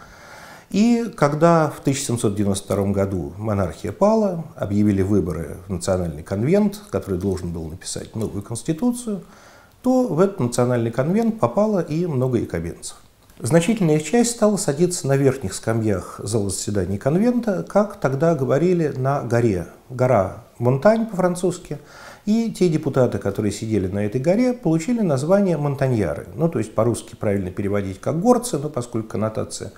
И когда в 1792 году монархия пала, объявили выборы в Национальный конвент, который должен был написать новую конституцию, то в этот Национальный конвент попало и много якобинцев. Значительная часть стала садиться на верхних скамьях зала заседаний конвента, как тогда говорили на горе. Гора Монтань по-французски. И те депутаты, которые сидели на этой горе, получили название монтаньяры. Ну, то есть по-русски правильно переводить как горцы, но поскольку коннотация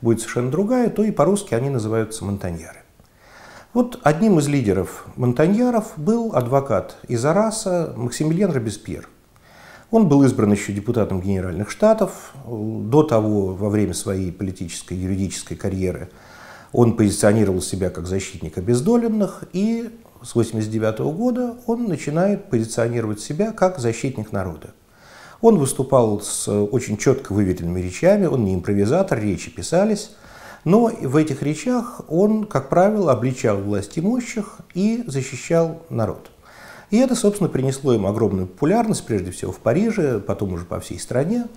будет совершенно другая, то и по-русски они называются монтаньяры. Вот одним из лидеров монтаньяров был адвокат из Араса Максимилиан Робеспьер. Он был избран еще депутатом Генеральных Штатов. До того, во время своей политической и юридической карьеры, он позиционировал себя как защитник обездоленных, и с 1989 года он начинает позиционировать себя как защитник народа. Он выступал с очень четко выверенными речами, он не импровизатор, речи писались, но в этих речах он, как правило, обличал власть имущих и защищал народ. И это, собственно, принесло им огромную популярность, прежде всего в Париже, потом уже по всей стране.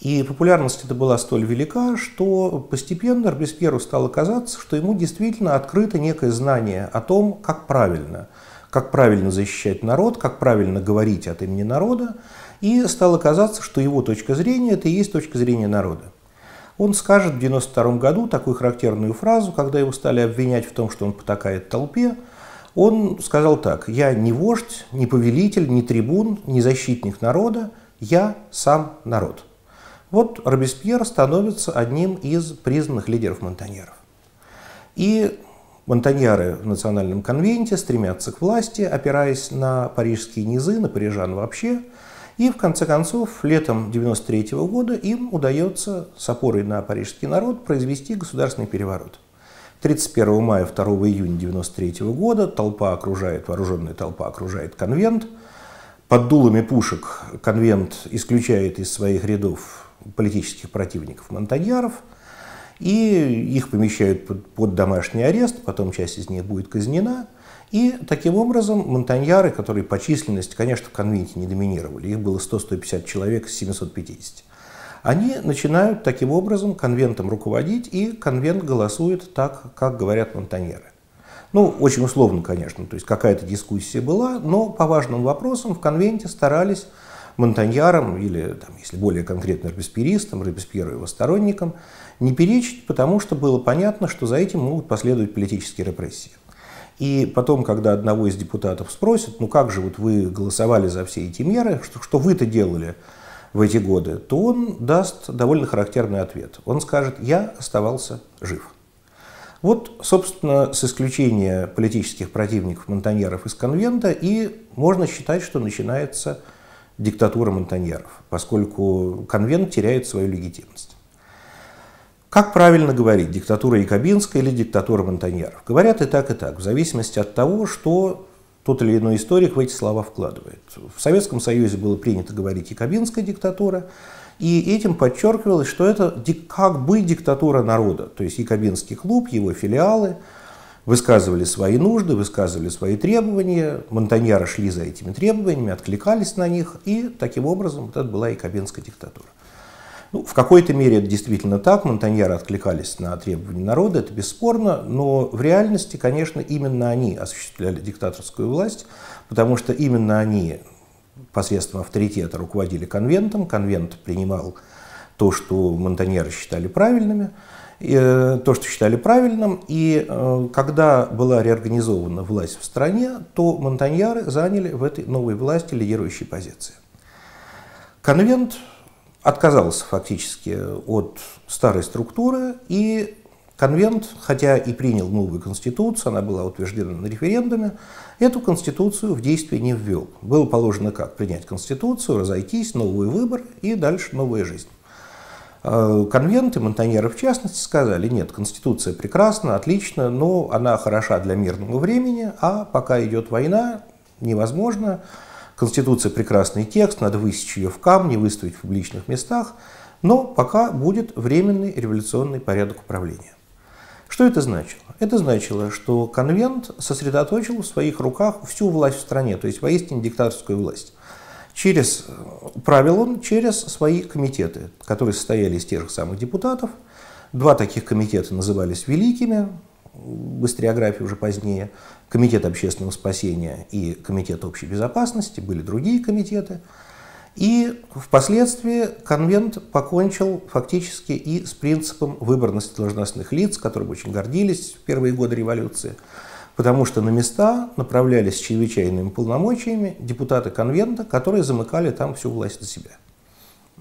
И популярность это была столь велика, что постепенно Робеспьеру стало казаться, что ему действительно открыто некое знание о том, как правильно, как правильно защищать народ, как правильно говорить от имени народа, и стало казаться, что его точка зрения – это и есть точка зрения народа. Он скажет в 1992 году такую характерную фразу, когда его стали обвинять в том, что он потакает толпе – он сказал так, я не вождь, не повелитель, не трибун, не защитник народа, я сам народ. Вот Робеспьер становится одним из признанных лидеров монтаньеров. И монтаньеры в национальном конвенте стремятся к власти, опираясь на парижские низы, на парижан вообще. И в конце концов, летом 1993 года им удается с опорой на парижский народ произвести государственный переворот – 31 мая, 2 июня 1993 года толпа окружает, вооруженная толпа окружает конвент. Под дулами пушек конвент исключает из своих рядов политических противников монтаньяров и их помещают под, под домашний арест, потом часть из них будет казнена. И таким образом монтаньяры, которые по численности, конечно, в конвенте не доминировали, их было 100-150 человек из 750, они начинают таким образом конвентом руководить, и конвент голосует так, как говорят монтаньеры. Ну, очень условно, конечно, то есть какая-то дискуссия была, но по важным вопросам в конвенте старались Монтаньяром или, там, если более конкретно, Робеспьеристом, Робеспьеру его сторонникам, не перечить, потому что было понятно, что за этим могут последовать политические репрессии. И потом, когда одного из депутатов спросят, ну как же вот вы голосовали за все эти меры, что, что вы-то делали, в эти годы, то он даст довольно характерный ответ. Он скажет «я оставался жив». Вот, собственно, с исключения политических противников монтаньеров из конвента, и можно считать, что начинается диктатура монтаньеров, поскольку конвент теряет свою легитимность. Как правильно говорить, диктатура якобинская или диктатура монтаньеров? Говорят и так, и так, в зависимости от того, что тот или иной историк в эти слова вкладывает. В Советском Союзе было принято говорить «якобинская диктатура», и этим подчеркивалось, что это как бы диктатура народа. То есть якобинский клуб, его филиалы высказывали свои нужды, высказывали свои требования, монтаньяры шли за этими требованиями, откликались на них, и таким образом вот это была якобинская диктатура. Ну, в какой-то мере это действительно так, монтаньяры откликались на требования народа, это бесспорно, но в реальности, конечно, именно они осуществляли диктаторскую власть, потому что именно они посредством авторитета руководили конвентом, конвент принимал то, что монтаньеры считали правильными, э, то, что считали правильным, и э, когда была реорганизована власть в стране, то монтаньяры заняли в этой новой власти лидирующие позиции. Конвент отказался фактически от старой структуры, и конвент, хотя и принял новую конституцию, она была утверждена на референдуме, эту конституцию в действие не ввел. Было положено как? Принять конституцию, разойтись, новый выбор и дальше новая жизнь. Э, конвенты, монтаньеры в частности, сказали, нет, Конституция прекрасна, отлично, но она хороша для мирного времени, а пока идет война, невозможно, Конституция прекрасный текст, надо высечь ее в камне, выставить в публичных местах, но пока будет временный революционный порядок управления. Что это значило? Это значило, что конвент сосредоточил в своих руках всю власть в стране, то есть поистине диктаторскую власть. Через, э, правил он через свои комитеты, которые состояли из тех же самых депутатов. Два таких комитета назывались великими, историографии уже позднее, Комитет общественного спасения и Комитет общей безопасности, были другие комитеты. И впоследствии конвент покончил фактически и с принципом выборности должностных лиц, которым очень гордились в первые годы революции, потому что на места направлялись чрезвычайными полномочиями депутаты конвента, которые замыкали там всю власть на себя.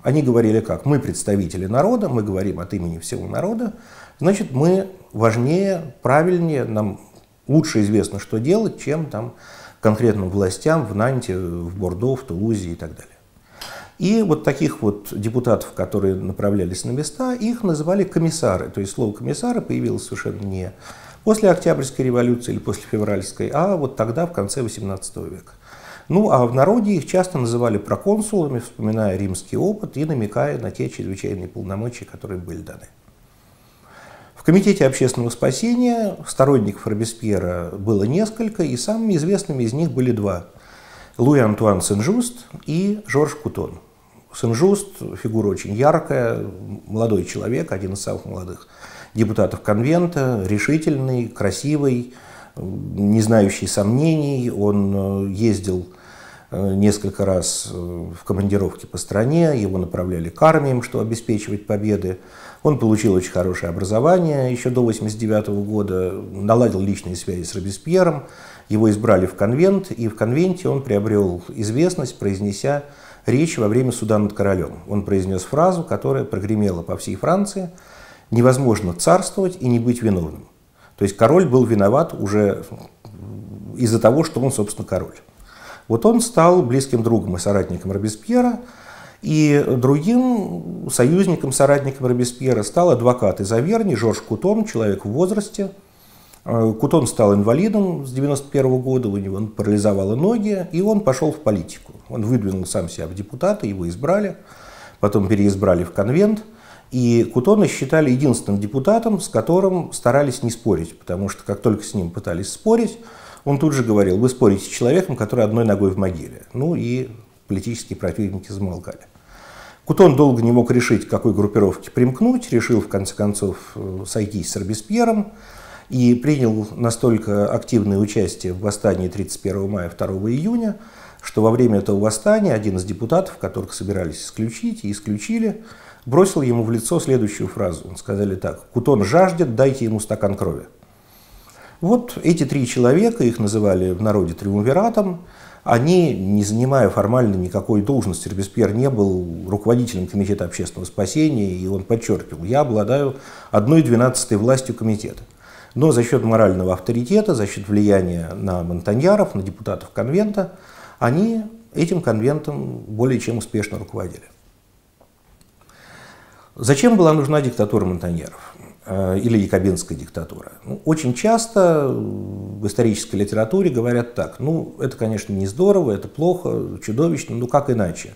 Они говорили как? Мы представители народа, мы говорим от имени всего народа, значит, мы важнее, правильнее, нам лучше известно, что делать, чем там конкретным властям в Нанте, в Бордо, в Тулузе и так далее. И вот таких вот депутатов, которые направлялись на места, их называли комиссары. То есть слово комиссары появилось совершенно не после Октябрьской революции или после Февральской, а вот тогда, в конце XVIII века. Ну, а в народе их часто называли проконсулами, вспоминая римский опыт и намекая на те чрезвычайные полномочия, которые были даны. В Комитете общественного спасения сторонников Робеспьера было несколько, и самыми известными из них были два. Луи Антуан Сен-Жуст и Жорж Кутон. Сен-Жуст – фигура очень яркая, молодой человек, один из самых молодых депутатов конвента, решительный, красивый, не знающий сомнений. Он э, ездил э, несколько раз э, в командировке по стране, его направляли к армиям, что обеспечивать победы. Он получил очень хорошее образование еще до 1989 года, наладил личные связи с Робеспьером, его избрали в конвент, и в конвенте он приобрел известность, произнеся речь во время суда над королем. Он произнес фразу, которая прогремела по всей Франции «Невозможно царствовать и не быть виновным». То есть король был виноват уже из-за того, что он, собственно, король. Вот он стал близким другом и соратником Робеспьера – и другим союзником, соратником Робеспьера стал адвокат из Аверни Жорж Кутон, человек в возрасте. Э, Кутон стал инвалидом с 1991 года, у него парализовало ноги, и он пошел в политику. Он выдвинул сам себя в депутаты, его избрали, потом переизбрали в конвент. И Кутона считали единственным депутатом, с которым старались не спорить, потому что как только с ним пытались спорить, он тут же говорил, вы спорите с человеком, который одной ногой в могиле. Ну и политические противники замолкали. Кутон долго не мог решить, к какой группировке примкнуть, решил в конце концов э, сойтись с Робеспьером и принял настолько активное участие в восстании 31 мая 2 июня, что во время этого восстания один из депутатов, которых собирались исключить и исключили, бросил ему в лицо следующую фразу. Сказали так, «Кутон жаждет, дайте ему стакан крови». Вот эти три человека, их называли в народе триумвиратом, они, не занимая формально никакой должности, Робеспьер не был руководителем Комитета общественного спасения, и он подчеркивал, я обладаю одной двенадцатой властью комитета. Но за счет морального авторитета, за счет влияния на монтаньяров, на депутатов конвента, они этим конвентом более чем успешно руководили. Зачем была нужна диктатура монтаньяров? Э, или якобинская диктатура. Ну, очень часто в исторической литературе говорят так, ну, это, конечно, не здорово, это плохо, чудовищно, ну, как иначе?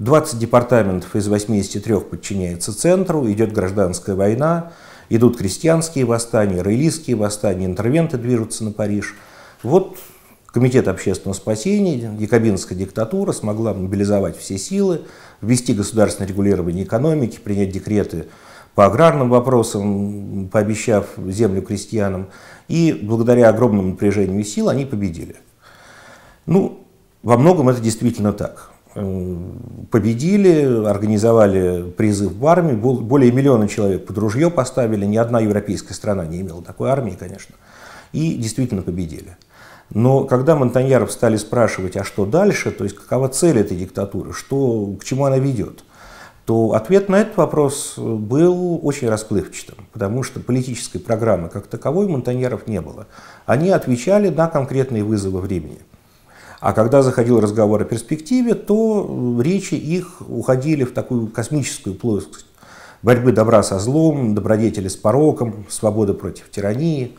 20 департаментов из 83 подчиняется центру, идет гражданская война, идут крестьянские восстания, рейлистские восстания, интервенты движутся на Париж. Вот Комитет общественного спасения, якобинская диктатура смогла мобилизовать все силы, ввести государственное регулирование экономики, принять декреты по аграрным вопросам, пообещав землю крестьянам. И благодаря огромному напряжению сил они победили. Ну, во многом это действительно так. Э, победили, организовали призыв в армию, более миллиона человек под ружье поставили, ни одна европейская страна не имела такой армии, конечно, и действительно победили. Но когда монтаньяров стали спрашивать, а что дальше, то есть какова цель этой диктатуры, что, к чему она ведет, то ответ на этот вопрос был очень расплывчатым, потому что политической программы как таковой монтаньеров не было. Они отвечали на конкретные вызовы времени. А когда заходил разговор о перспективе, то э, речи их уходили в такую космическую плоскость борьбы добра со злом, добродетели с пороком, свобода против тирании.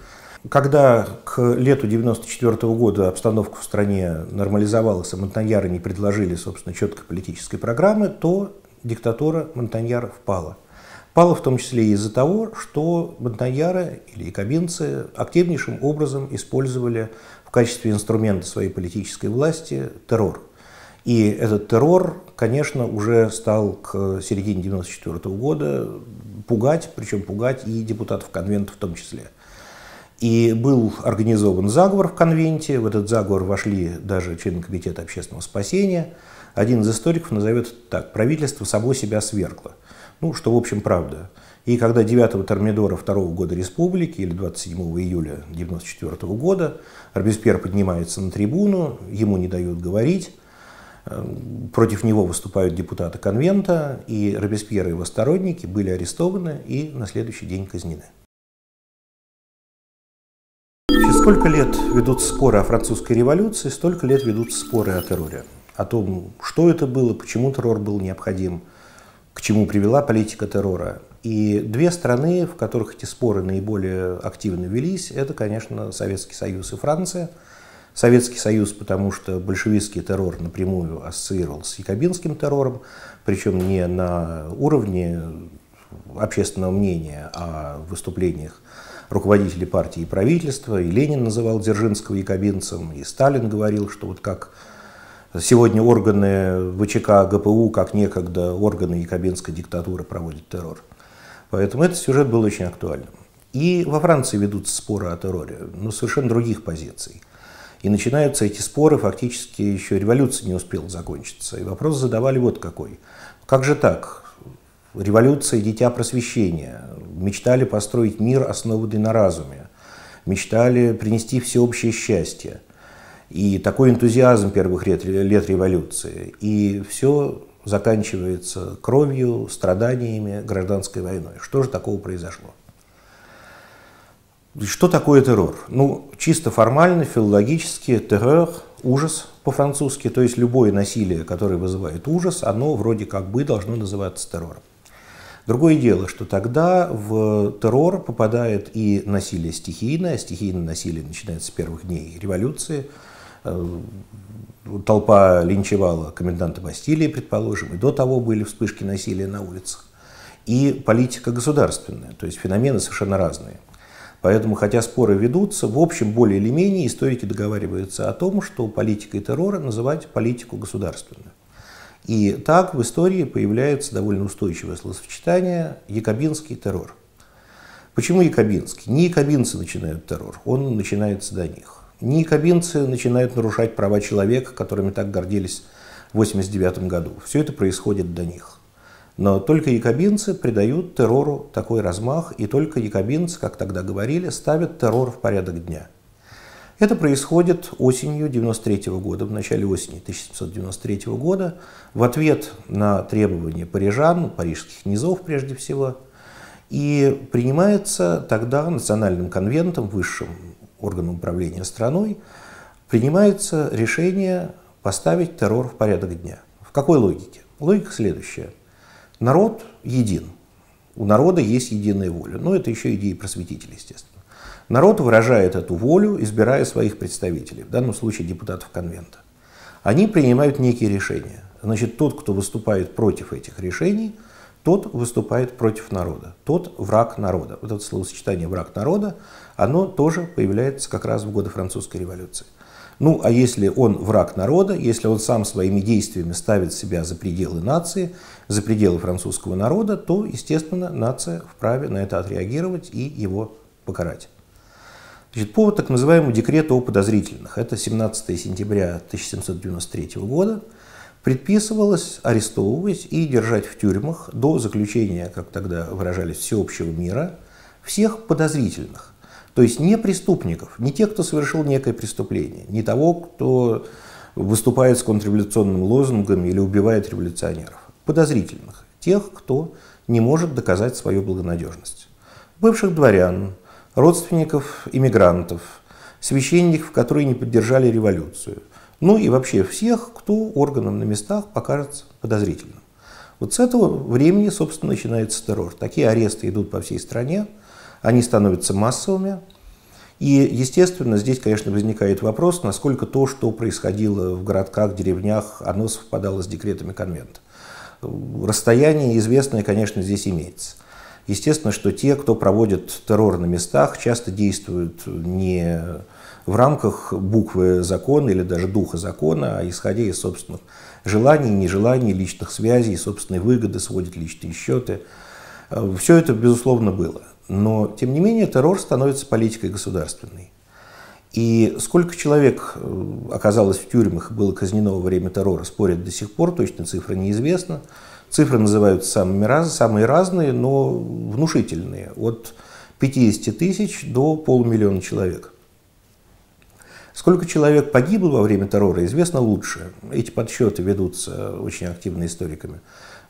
Когда к лету 1994 года обстановка в стране нормализовалась, а Монтаньяры не предложили, собственно, четкой политической программы, то диктатура Монтаньяра впала. Пала в том числе из-за того, что Монтаньяры или якобинцы активнейшим образом использовали в качестве инструмента своей политической власти террор. И этот террор, конечно, уже стал к середине 1994 года пугать, причем пугать и депутатов конвента в том числе. И был организован заговор в конвенте, в этот заговор вошли даже члены Комитета общественного спасения – один из историков назовет так. Правительство собой себя свергло. Ну, что, в общем, правда. И когда 9-го Термидора 2 -го года республики или 27 июля 1994 -го года Робеспьер поднимается на трибуну, ему не дают говорить, эм, против него выступают депутаты конвента, и Робеспьер и его сторонники были арестованы и на следующий день казнены. сколько лет ведут споры о французской революции, столько лет ведут споры о терроре о том, что это было, почему террор был необходим, к чему привела политика террора. И две страны, в которых эти споры наиболее активно велись, это, конечно, Советский Союз и Франция. Советский Союз, потому что большевистский террор напрямую ассоциировался с якобинским террором, причем не на уровне общественного мнения о а выступлениях руководителей партии и правительства, и Ленин называл Дзержинского якобинцем, и Сталин говорил, что вот как Сегодня органы ВЧК, ГПУ, как некогда органы якобинской диктатуры проводят террор. Поэтому этот сюжет был очень актуальным. И во Франции ведутся споры о терроре, но ну, совершенно других позиций. И начинаются эти споры, фактически еще революция не успела закончиться. И вопрос задавали вот какой. Как же так? Революция – дитя просвещения. Мечтали построить мир, основанный на разуме. Мечтали принести всеобщее счастье и такой энтузиазм первых лет, лет революции. И все заканчивается кровью, страданиями, гражданской войной. Что же такого произошло? Что такое террор? Ну, чисто формально, филологически, террор – ужас по-французски, то есть любое насилие, которое вызывает ужас, оно вроде как бы должно называться террором. Другое дело, что тогда в террор попадает и насилие стихийное, стихийное насилие начинается с первых дней революции – Э, толпа линчевала коменданта Бастилии, предположим, и до того были вспышки насилия на улицах. И политика государственная, то есть феномены совершенно разные. Поэтому, хотя споры ведутся, в общем, более или менее историки договариваются о том, что политикой террора называть политику государственную. И так в истории появляется довольно устойчивое словосочетание «якобинский террор». Почему якобинский? Не якобинцы начинают террор, он начинается до них. Никобинцы начинают нарушать права человека, которыми так гордились в 1989 году. Все это происходит до них. Но только якобинцы придают террору такой размах, и только якобинцы, как тогда говорили, ставят террор в порядок дня. Это происходит осенью 1993 года, в начале осени 1793 года, в ответ на требования парижан, парижских низов прежде всего, и принимается тогда национальным конвентом, высшим органом управления страной, принимается решение поставить террор в порядок дня. В какой логике? Логика следующая. Народ един. У народа есть единая воля. Но это еще идеи просветителей, естественно. Народ выражает эту волю, избирая своих представителей, в данном случае депутатов конвента. Они принимают некие решения. Значит, тот, кто выступает против этих решений, тот выступает против народа, тот враг народа. Вот это словосочетание «враг народа» оно тоже появляется как раз в годы французской революции. Ну, а если он враг народа, если он сам своими действиями ставит себя за пределы нации, за пределы французского народа, то, естественно, нация вправе на это отреагировать и его покарать. Значит, по так называемому декрета о подозрительных, это 17 сентября 1793 года, предписывалось арестовывать и держать в тюрьмах до заключения, как тогда выражались, всеобщего мира, всех подозрительных, то есть не преступников, не тех, кто совершил некое преступление, не того, кто выступает с контрреволюционным лозунгом или убивает революционеров. Подозрительных, тех, кто не может доказать свою благонадежность. Бывших дворян, родственников иммигрантов, священников, которые не поддержали революцию. Ну и вообще всех, кто органам на местах покажется подозрительным. Вот с этого времени, собственно, начинается террор. Такие аресты идут по всей стране они становятся массовыми. И, естественно, здесь, конечно, возникает вопрос, насколько то, что происходило в городках, деревнях, оно совпадало с декретами конвента. Расстояние известное, конечно, здесь имеется. Естественно, что те, кто проводит террор на местах, часто действуют не в рамках буквы закона или даже духа закона, а исходя из собственных желаний, нежеланий, личных связей, собственной выгоды, сводят личные счеты. Все это, безусловно, было. Но, тем не менее, террор становится политикой государственной. И сколько человек э, оказалось в тюрьмах и было казнено во время террора, спорят до сих пор, точно цифра неизвестна. Цифры называются самыми раз, самые разные, но внушительные. От 50 тысяч до полумиллиона человек. Сколько человек погибло во время террора, известно лучше. Эти подсчеты ведутся очень активно историками.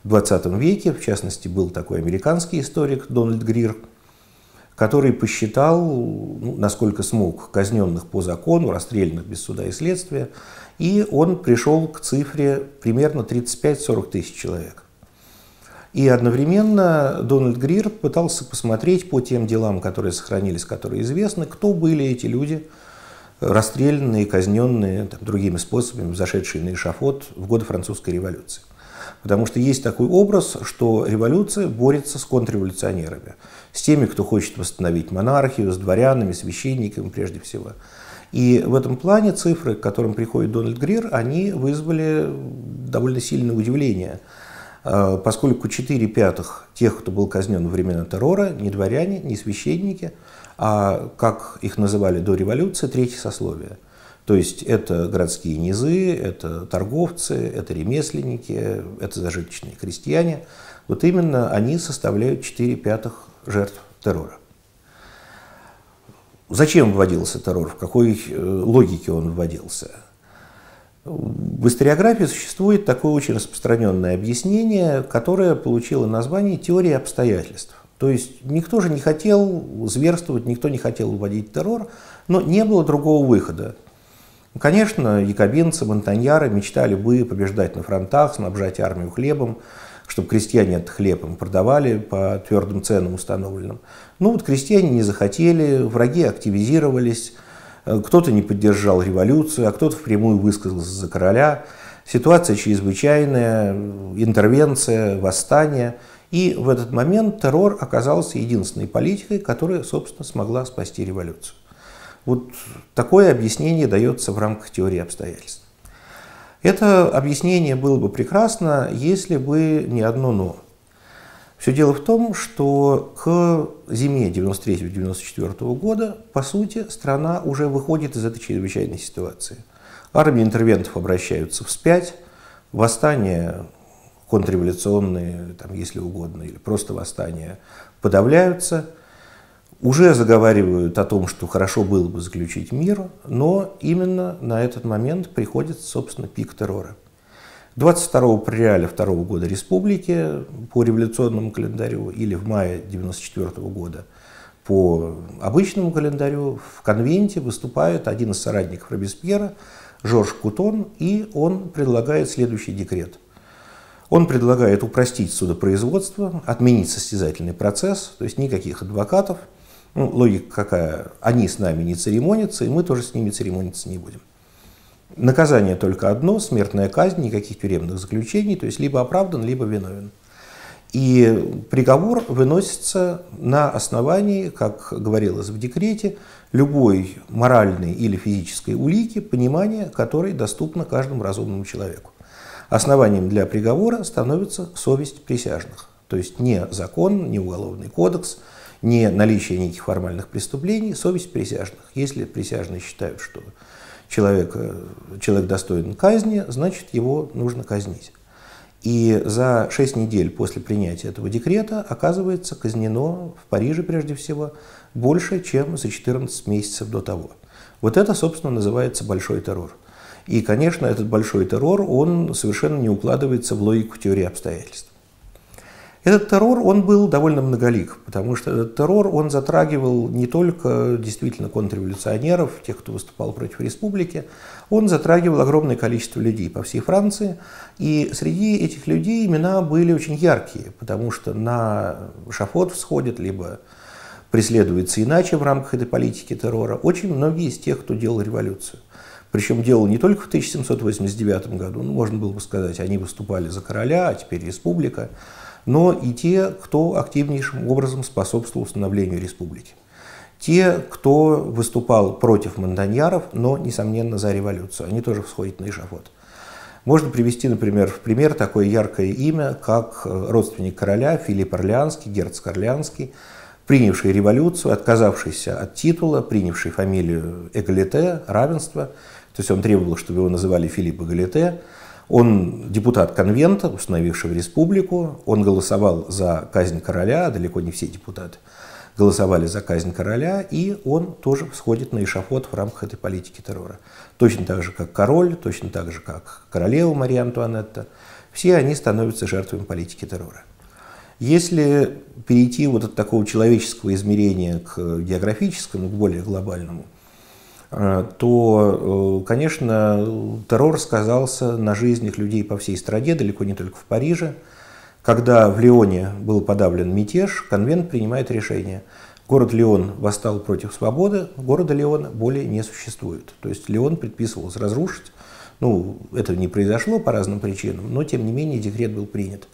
В 20 веке, в частности, был такой американский историк Дональд Грир – который посчитал, ну, насколько смог, казненных по закону, расстрелянных без суда и следствия, и он пришел к цифре примерно 35-40 тысяч человек. И одновременно Дональд Грир пытался посмотреть по тем делам, которые сохранились, которые известны, кто были эти люди, расстрелянные, казненные там, другими способами, зашедшие на эшафот в годы французской революции. Потому что есть такой образ, что революция борется с контрреволюционерами с теми, кто хочет восстановить монархию, с дворянами, священниками прежде всего. И в этом плане цифры, к которым приходит Дональд Грир, они вызвали довольно сильное удивление, а, поскольку 4 пятых тех, кто был казнен во времена террора, не дворяне, не священники, а, как их называли до революции, третье сословие. То есть это городские низы, это торговцы, это ремесленники, это зажиточные крестьяне. Вот именно они составляют 4 пятых жертв террора. Зачем вводился террор, в какой э, логике он вводился? В историографии существует такое очень распространенное объяснение, которое получило название «теория обстоятельств». То есть никто же не хотел зверствовать, никто не хотел вводить террор, но не было другого выхода. Конечно, якобинцы, монтаньяры мечтали бы побеждать на фронтах, снабжать армию хлебом, чтобы крестьяне этот хлеб им продавали по твердым ценам установленным. Ну вот крестьяне не захотели, враги активизировались, э, кто-то не поддержал революцию, а кто-то впрямую высказался за короля. Ситуация чрезвычайная, интервенция, восстание. И в этот момент террор оказался единственной политикой, которая, собственно, смогла спасти революцию. Вот такое объяснение дается в рамках теории обстоятельств. Это объяснение было бы прекрасно, если бы не одно «но». Все дело в том, что к зиме 93-94 года, по сути, страна уже выходит из этой чрезвычайной ситуации. Армии интервентов обращаются вспять, восстания контрреволюционные, там, если угодно, или просто восстания подавляются, уже заговаривают о том, что хорошо было бы заключить мир, но именно на этот момент приходит, собственно, пик террора. 22 апреля второго года республики по революционному календарю или в мае 1994 -го года по обычному календарю в конвенте выступает один из соратников Робеспьера, Жорж Кутон, и он предлагает следующий декрет – он предлагает упростить судопроизводство, отменить состязательный процесс, то есть никаких адвокатов – ну, логика какая? Они с нами не церемонятся, и мы тоже с ними церемониться не будем. Наказание только одно – смертная казнь, никаких тюремных заключений, то есть либо оправдан, либо виновен. И приговор выносится на основании, как говорилось в декрете, любой моральной или физической улики, понимание которой доступно каждому разумному человеку. Основанием для приговора становится совесть присяжных, то есть не закон, не уголовный кодекс – не наличие неких формальных преступлений, совесть присяжных. Если присяжные считают, что человек, э, человек достоин казни, значит его нужно казнить. И за шесть недель после принятия этого декрета оказывается казнено в Париже прежде всего больше, чем за 14 месяцев до того. Вот это, собственно, называется большой террор. И, конечно, этот большой террор, он совершенно не укладывается в логику теории обстоятельств. Этот террор, он был довольно многолик, потому что этот террор, он затрагивал не только действительно контрреволюционеров, тех, кто выступал против республики, он затрагивал огромное количество людей по всей Франции, и среди этих людей имена были очень яркие, потому что на шафот всходят, либо преследуется иначе в рамках этой политики террора, очень многие из тех, кто делал революцию. Причем делал не только в 1789 году, ну, можно было бы сказать, они выступали за короля, а теперь республика, но и те, кто активнейшим образом способствовал установлению республики. Те, кто выступал против монтаньяров, но, несомненно, за революцию. Они тоже всходят на эшафот. Можно привести, например, в пример такое яркое имя, как э, родственник короля Филипп Орлеанский, герцог Орлеанский, принявший революцию, отказавшийся от титула, принявший фамилию Эгалите, равенство, то есть он требовал, чтобы его называли Филипп Эгалите, он депутат конвента, установившего республику, он голосовал за казнь короля, а далеко не все депутаты голосовали за казнь короля, и он тоже сходит на эшафот в рамках этой политики террора. Точно так же, как король, точно так же, как королева Мария Антуанетта. Все они становятся жертвами политики террора. Если перейти вот от такого человеческого измерения к географическому, к более глобальному – Э, то, э, конечно, террор сказался на жизнях людей по всей стране, далеко не только в Париже. Когда в Лионе был подавлен мятеж, конвент принимает решение. Город Леон восстал против свободы, города Леона более не существует. То есть Леон предписывалось разрушить. Ну, это не произошло по разным причинам, но тем не менее декрет был принят.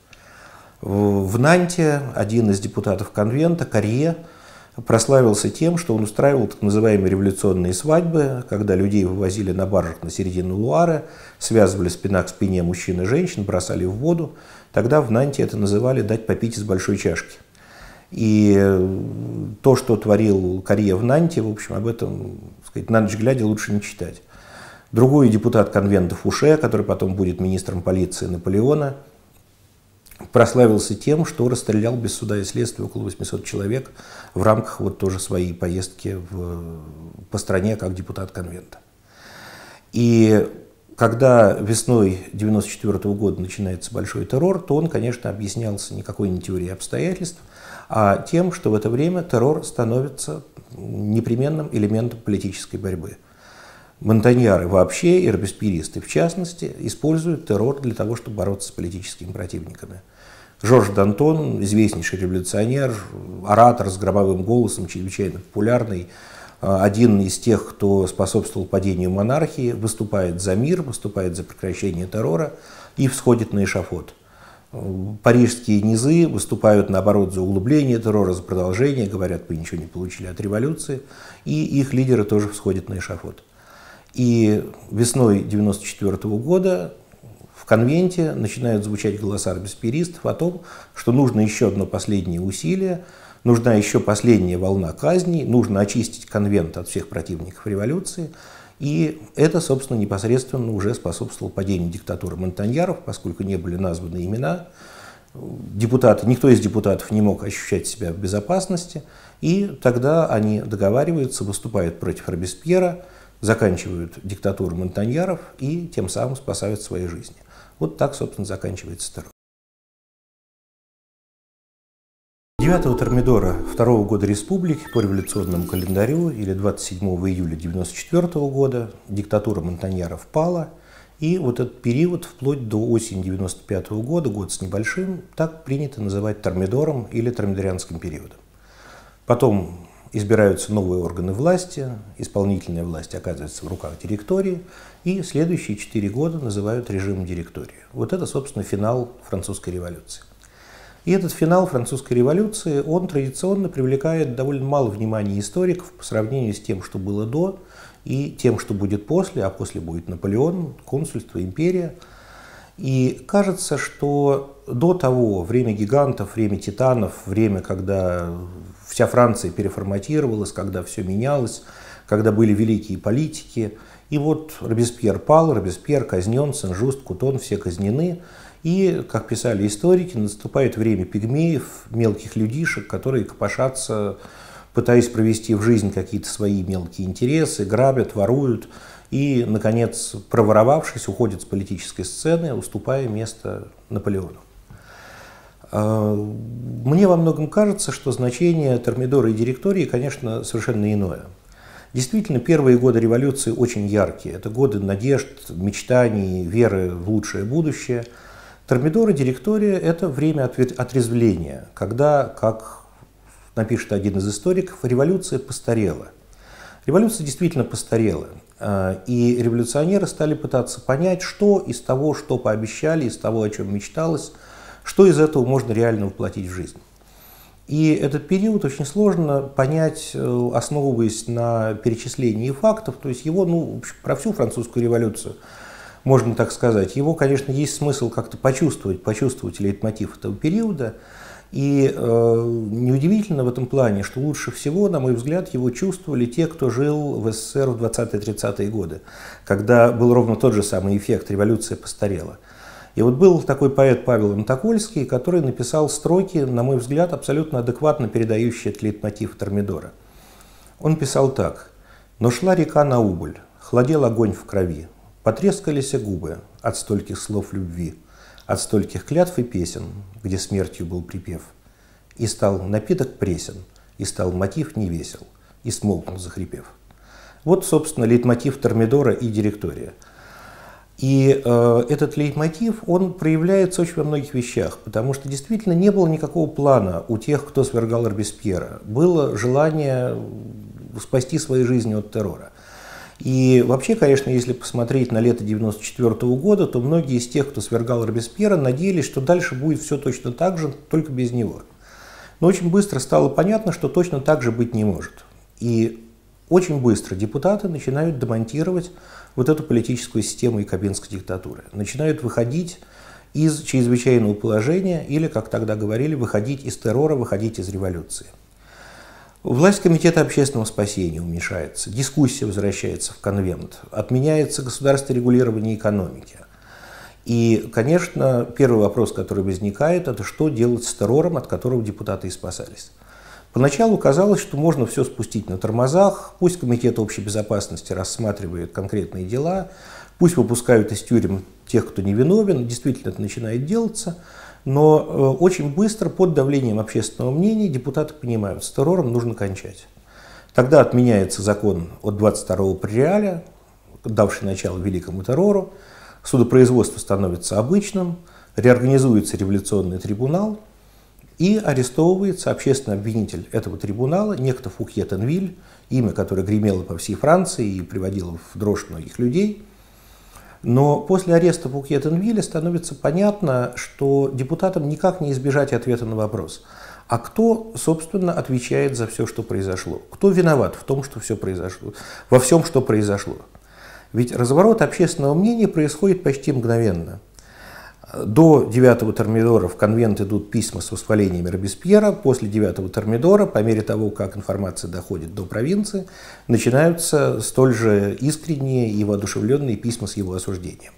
В Нанте один из депутатов конвента, Корье, прославился тем, что он устраивал так называемые революционные свадьбы, когда людей вывозили на баржах на середину Луары, связывали спина к спине мужчин и женщин, бросали в воду. Тогда в Нанте это называли «дать попить из большой чашки». И э, то, что творил Корье в Нанте, в общем, об этом сказать, на ночь глядя лучше не читать. Другой депутат конвента Фуше, который потом будет министром полиции Наполеона – прославился тем, что расстрелял без суда и следствия около 800 человек в рамках вот тоже своей поездки в, по стране как депутат конвента. И когда весной 1994 года начинается большой террор, то он, конечно, объяснялся никакой не теорией обстоятельств, а тем, что в это время террор становится непременным элементом политической борьбы. Монтаньяры вообще и робеспиристы в частности используют террор для того, чтобы бороться с политическими противниками. Жорж Дантон, известнейший революционер, оратор с гробовым голосом, чрезвычайно популярный, э, один из тех, кто способствовал падению монархии, выступает за мир, выступает за прекращение террора и всходит на эшафот. Парижские низы выступают, наоборот, за углубление террора, за продолжение, говорят, вы ничего не получили от революции, и их лидеры тоже всходят на эшафот. И весной 1994 года конвенте начинают звучать голоса беспиристов о том, что нужно еще одно последнее усилие, нужна еще последняя волна казней, нужно очистить конвент от всех противников революции. И это, собственно, непосредственно уже способствовало падению диктатуры Монтаньяров, поскольку не были названы имена депутаты, никто из депутатов не мог ощущать себя в безопасности, и тогда они договариваются, выступают против Робеспьера, заканчивают диктатуру Монтаньяров и тем самым спасают свои жизни. Вот так, собственно, заканчивается Таро. Девятого Термидора второго года республики по революционному календарю или 27 июля 1994 года диктатура Монтаньяра впала, и вот этот период вплоть до осени 1995 года, год с небольшим, так принято называть Термидором или Термидорианским периодом. Потом избираются новые органы власти, исполнительная власть оказывается в руках директории, и следующие четыре года называют режимом директории. Вот это, собственно, финал французской революции. И этот финал французской революции, он традиционно привлекает довольно мало внимания историков по сравнению с тем, что было до, и тем, что будет после, а после будет Наполеон, консульство, империя. И кажется, что до того время гигантов, время титанов, время, когда вся Франция переформатировалась, когда все менялось, когда были великие политики. И вот Робеспьер пал, Робеспьер казнен, Сен-Жуст, Кутон, все казнены. И, как писали историки, наступает время пигмеев, мелких людишек, которые копошатся, пытаясь провести в жизнь какие-то свои мелкие интересы, грабят, воруют. И, наконец, проворовавшись, уходят с политической сцены, уступая место Наполеону. А, мне во многом кажется, что значение термидора и директории, конечно, совершенно иное. Действительно, первые годы революции очень яркие. Это годы надежд, мечтаний, веры в лучшее будущее. Термидор и директория – это время отрезвления, когда, как напишет один из историков, революция постарела. Революция действительно постарела, а, и революционеры стали пытаться понять, что из того, что пообещали, из того, о чем мечталось – что из этого можно реально воплотить в жизнь. И этот период очень сложно понять, э, основываясь на перечислении фактов. То есть его, ну, про всю французскую революцию, можно так сказать, его, конечно, есть смысл как-то почувствовать, почувствовать лейтмотив этого периода. И э, неудивительно в этом плане, что лучше всего, на мой взгляд, его чувствовали те, кто жил в СССР в 20-30-е годы, когда был ровно тот же самый эффект, революция постарела – и вот был такой поэт Павел Интокольский, который написал строки, на мой взгляд, абсолютно адекватно передающие этот лейтмотив Тормидора. Он писал так. «Но шла река на убыль, хладел огонь в крови, потрескались губы от стольких слов любви, от стольких клятв и песен, где смертью был припев. И стал напиток пресен, и стал мотив невесел, и смолкнул, захрипев». Вот, собственно, лейтмотив Тормидора и директория – и э, этот лейтмотив, он проявляется очень во многих вещах, потому что действительно не было никакого плана у тех, кто свергал Робеспьера. Было желание спасти свои жизни от террора. И вообще, конечно, если посмотреть на лето 1994 года, то многие из тех, кто свергал Робеспьера, надеялись, что дальше будет все точно так же, только без него. Но очень быстро стало понятно, что точно так же быть не может. И очень быстро депутаты начинают демонтировать вот эту политическую систему и якобинской диктатуры. Начинают выходить из чрезвычайного положения или, как тогда говорили, выходить из террора, выходить из революции. Власть Комитета общественного спасения уменьшается, дискуссия возвращается в конвент, отменяется государственное регулирование экономики. И, конечно, первый вопрос, который возникает, это что делать с террором, от которого депутаты и спасались. Поначалу казалось, что можно все спустить на тормозах, пусть Комитет общей безопасности рассматривает конкретные дела, пусть выпускают из тюрем тех, кто невиновен, действительно это начинает делаться, но э, очень быстро под давлением общественного мнения депутаты понимают, с террором нужно кончать. Тогда отменяется закон от 22 прериаля, давший начало великому террору, судопроизводство становится обычным, реорганизуется революционный трибунал – и арестовывается общественный обвинитель этого трибунала, некто Фукье Тенвиль, имя, которое гремело по всей Франции и приводило в дрожь многих людей. Но после ареста Фукье Тенвиля становится понятно, что депутатам никак не избежать ответа на вопрос. А кто, собственно, отвечает за все, что произошло? Кто виноват в том, что все произошло? Во всем, что произошло? Ведь разворот общественного мнения происходит почти мгновенно – до 9 Термидора в конвент идут письма с восхвалениями Робеспьера. После 9 Термидора, по мере того, как информация доходит до провинции, начинаются столь же искренние и воодушевленные письма с его осуждением.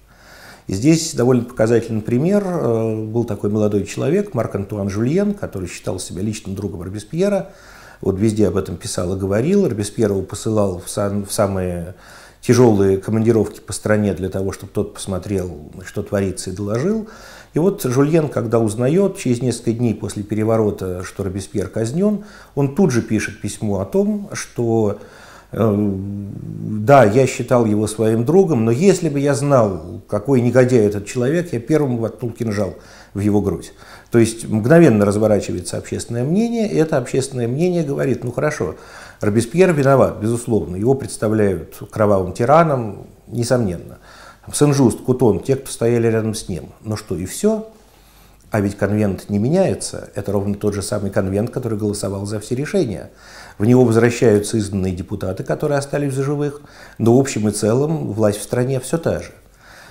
И здесь довольно показательный пример. Э, был такой молодой человек, Марк Антуан Жульен, который считал себя личным другом Робеспьера. Вот везде об этом писал и говорил. Робеспьер его посылал в, сан, в самые тяжелые командировки по стране для того, чтобы тот посмотрел, что творится, и доложил. И вот Жульен, когда узнает, через несколько дней после переворота, что Робеспьер казнен, он тут же пишет письмо о том, что э, да, я считал его своим другом, но если бы я знал, какой негодяй этот человек, я первым воткнул кинжал в его грудь. То есть мгновенно разворачивается общественное мнение, и это общественное мнение говорит, ну хорошо, Робеспьер виноват, безусловно. Его представляют кровавым тираном, несомненно. Сен-Жуст, Кутон, те, кто стояли рядом с ним. но ну что, и все? А ведь конвент не меняется. Это ровно тот же самый конвент, который голосовал за все решения. В него возвращаются изданные депутаты, которые остались в живых. Но в общем и целом власть в стране все та же.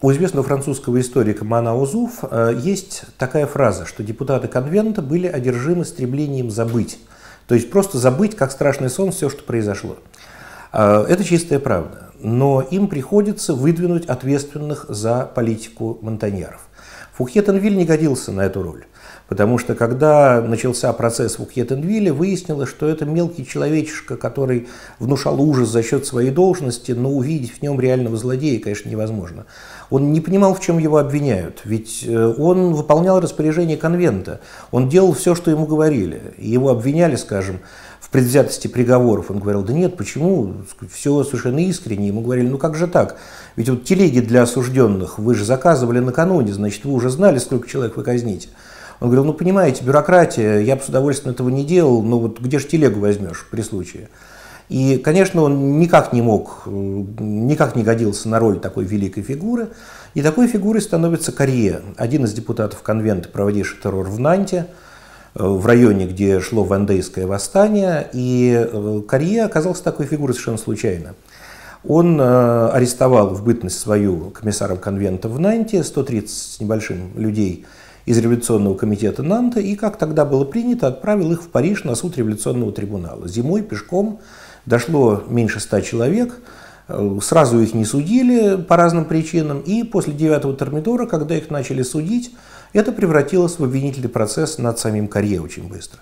У известного французского историка Мана Озуф э, есть такая фраза, что депутаты конвента были одержимы стремлением забыть то есть просто забыть, как страшный сон, все, что произошло. А, это чистая правда. Но им приходится выдвинуть ответственных за политику монтаньяров. Фухетенвиль не годился на эту роль. Потому что когда начался процесс в Ухетенвилле, выяснилось, что это мелкий человечишка, который внушал ужас за счет своей должности, но увидеть в нем реального злодея, конечно, невозможно. Он не понимал, в чем его обвиняют, ведь э, он выполнял распоряжение конвента, он делал все, что ему говорили. Его обвиняли, скажем, в предвзятости приговоров. Он говорил, да нет, почему? Все совершенно искренне. Ему говорили, ну как же так? Ведь вот телеги для осужденных вы же заказывали накануне, значит, вы уже знали, сколько человек вы казните. Он говорил, ну понимаете, бюрократия, я бы с удовольствием этого не делал, но вот где же телегу возьмешь при случае? И, конечно, он никак не мог, никак не годился на роль такой великой фигуры. И такой фигурой становится Корье, один из депутатов конвента, проводивший террор в Нанте, э, в районе, где шло вандейское восстание. И э, Корье оказался такой фигурой совершенно случайно. Он э, арестовал в бытность свою комиссаром конвента в Нанте 130 с небольшим людей из революционного комитета Нанта и, как тогда было принято, отправил их в Париж на суд революционного трибунала. Зимой пешком дошло меньше ста человек, э, сразу их не судили по разным причинам, и после девятого термидора, когда их начали судить, это превратилось в обвинительный процесс над самим Корье очень быстро.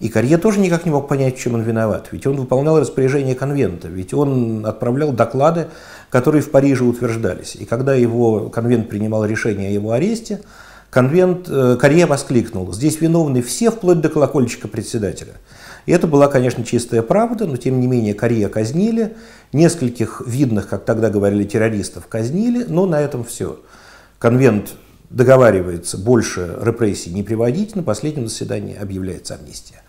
И Корье тоже никак не мог понять, в чем он виноват, ведь он выполнял распоряжение конвента, ведь он отправлял доклады, которые в Париже утверждались. И когда его конвент принимал решение о его аресте, конвент, э, Корье воскликнул, здесь виновны все, вплоть до колокольчика председателя это была, конечно, чистая правда, но тем не менее Корея казнили, нескольких видных, как тогда говорили, террористов казнили, но на этом все. Конвент договаривается больше репрессий не приводить, на последнем заседании объявляется амнистия.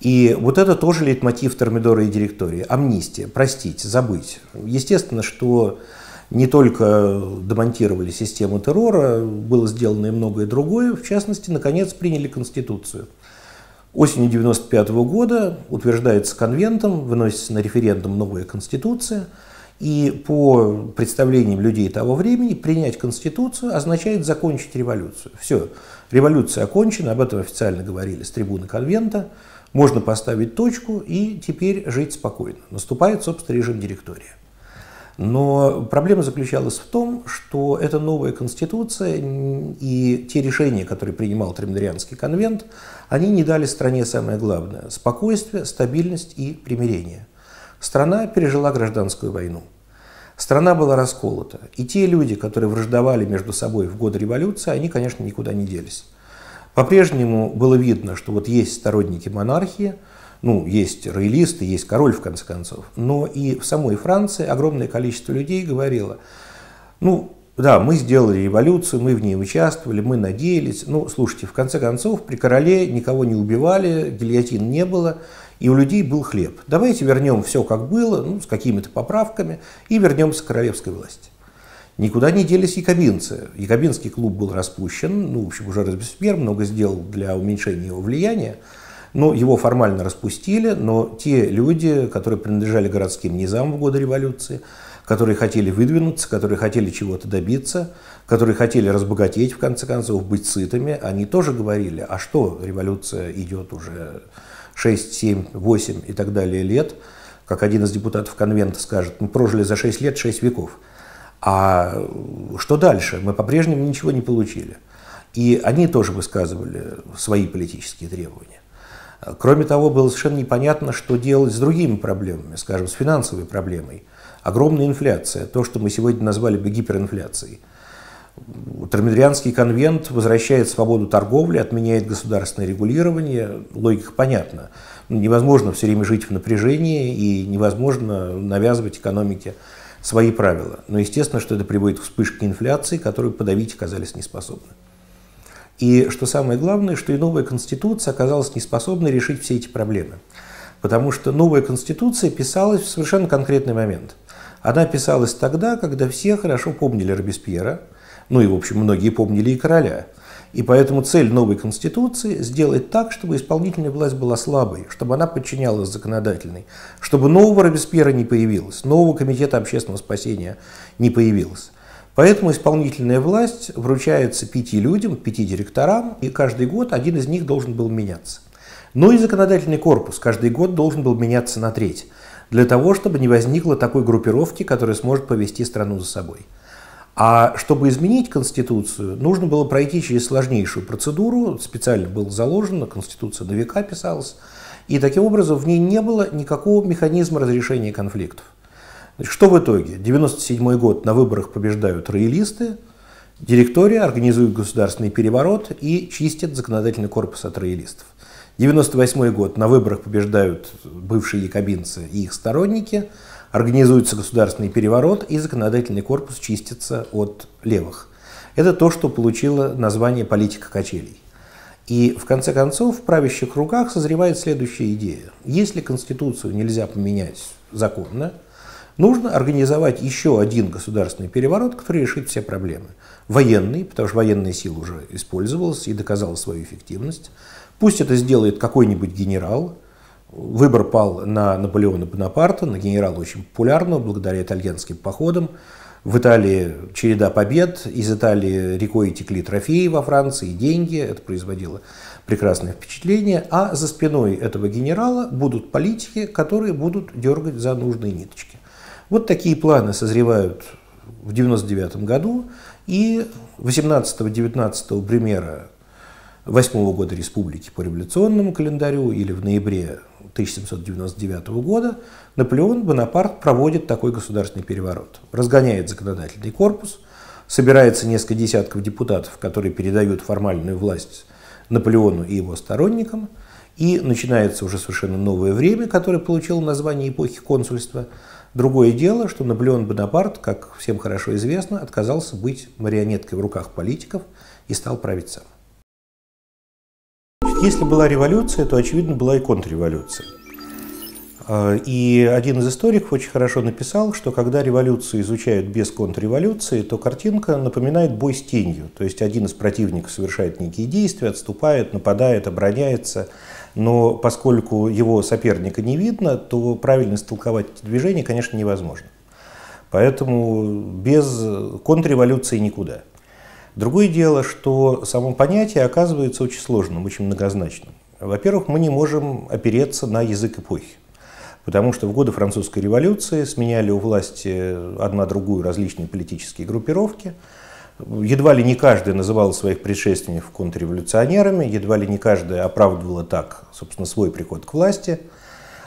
И вот это тоже лейтмотив Термидора и директории. Амнистия, простить, забыть. Естественно, что не только демонтировали систему террора, было сделано и многое другое. В частности, наконец, приняли Конституцию – Осенью 1995 года утверждается конвентом, выносится на референдум новая конституция, и по представлениям людей того времени принять Конституцию означает закончить революцию. Все, революция окончена, об этом официально говорили с трибуны конвента. Можно поставить точку и теперь жить спокойно. Наступает, собственно, режим директории. Но проблема заключалась в том, что эта новая конституция и те решения, которые принимал Тремдорианский конвент, они не дали стране самое главное – спокойствие, стабильность и примирение. Страна пережила гражданскую войну. Страна была расколота. И те люди, которые враждовали между собой в годы революции, они, конечно, никуда не делись. По-прежнему было видно, что вот есть сторонники монархии – ну, есть роялисты, есть король, в конце концов. Но и в самой Франции огромное количество людей говорило, ну, да, мы сделали революцию, мы в ней участвовали, мы надеялись. Ну, слушайте, в конце концов, при короле никого не убивали, гильотин не было, и у людей был хлеб. Давайте вернем все, как было, ну, с какими-то поправками, и вернемся к королевской власти. Никуда не делись якобинцы. Якобинский клуб был распущен, ну, в общем, уже разбеспер, много сделал для уменьшения его влияния – ну, его формально распустили, но те люди, которые принадлежали городским низам в годы революции, которые хотели выдвинуться, которые хотели чего-то добиться, которые хотели разбогатеть, в конце концов, быть сытыми, они тоже говорили, а что революция идет уже 6, 7, 8 и так далее лет, как один из депутатов конвента скажет, мы прожили за 6 лет 6 веков, а что дальше? Мы по-прежнему ничего не получили. И они тоже высказывали свои политические требования. Кроме того, было совершенно непонятно, что делать с другими проблемами, скажем, с финансовой проблемой. Огромная инфляция, то, что мы сегодня назвали бы гиперинфляцией. Термидрианский конвент возвращает свободу торговли, отменяет государственное регулирование. Логика понятна. Невозможно все время жить в напряжении и невозможно навязывать экономике свои правила. Но естественно, что это приводит к вспышке инфляции, которую подавить оказались неспособны. И что самое главное, что и новая конституция оказалась неспособной решить все эти проблемы. Потому что новая конституция писалась в совершенно конкретный момент. Она писалась тогда, когда все хорошо помнили Робеспьера, ну и, в общем, многие помнили и короля. И поэтому цель новой конституции – сделать так, чтобы исполнительная власть была слабой, чтобы она подчинялась законодательной, чтобы нового Робеспьера не появилось, нового комитета общественного спасения не появилось. Поэтому исполнительная власть вручается пяти людям, пяти директорам, и каждый год один из них должен был меняться. Но и законодательный корпус каждый год должен был меняться на треть, для того, чтобы не возникло такой группировки, которая сможет повести страну за собой. А чтобы изменить Конституцию, нужно было пройти через сложнейшую процедуру, специально было заложено, Конституция на века писалась, и таким образом в ней не было никакого механизма разрешения конфликтов. Значит, что в итоге? 1997 год на выборах побеждают роялисты, директория организует государственный переворот и чистит законодательный корпус от роялистов. 1998 год на выборах побеждают бывшие якобинцы и их сторонники, организуется государственный переворот и законодательный корпус чистится от левых. Это то, что получило название политика качелей. И в конце концов в правящих руках созревает следующая идея. Если Конституцию нельзя поменять законно, Нужно организовать еще один государственный переворот, который решит все проблемы. Военный, потому что военная сила уже использовалась и доказала свою эффективность. Пусть это сделает какой-нибудь генерал. Выбор пал на Наполеона Бонапарта, на генерала очень популярного, благодаря итальянским походам. В Италии череда побед, из Италии рекой текли трофеи во Франции, деньги, это производило прекрасное впечатление, а за спиной этого генерала будут политики, которые будут дергать за нужные ниточки. Вот такие планы созревают в 1999 году, и 18-19 премьера 8 года республики по революционному календарю или в ноябре 1799 года Наполеон Бонапарт проводит такой государственный переворот, разгоняет законодательный корпус, собирается несколько десятков депутатов, которые передают формальную власть Наполеону и его сторонникам, и начинается уже совершенно новое время, которое получило название эпохи консульства – Другое дело, что Наполеон Бонапарт, как всем хорошо известно, отказался быть марионеткой в руках политиков и стал править сам. Если была революция, то, очевидно, была и контрреволюция. А, и один из историков очень хорошо написал, что когда революцию изучают без контрреволюции, то картинка напоминает бой с тенью. То есть один из противников совершает некие действия, отступает, нападает, обороняется – но поскольку его соперника не видно, то правильно истолковать эти движения, конечно, невозможно. Поэтому без контрреволюции никуда. Другое дело, что само понятие оказывается очень сложным, очень многозначным. Во-первых, мы не можем опереться на язык эпохи, потому что в годы французской революции сменяли у власти одна другую различные политические группировки – Едва ли не каждый называл своих предшественников контрреволюционерами, едва ли не каждый оправдывал так, собственно, свой приход к власти.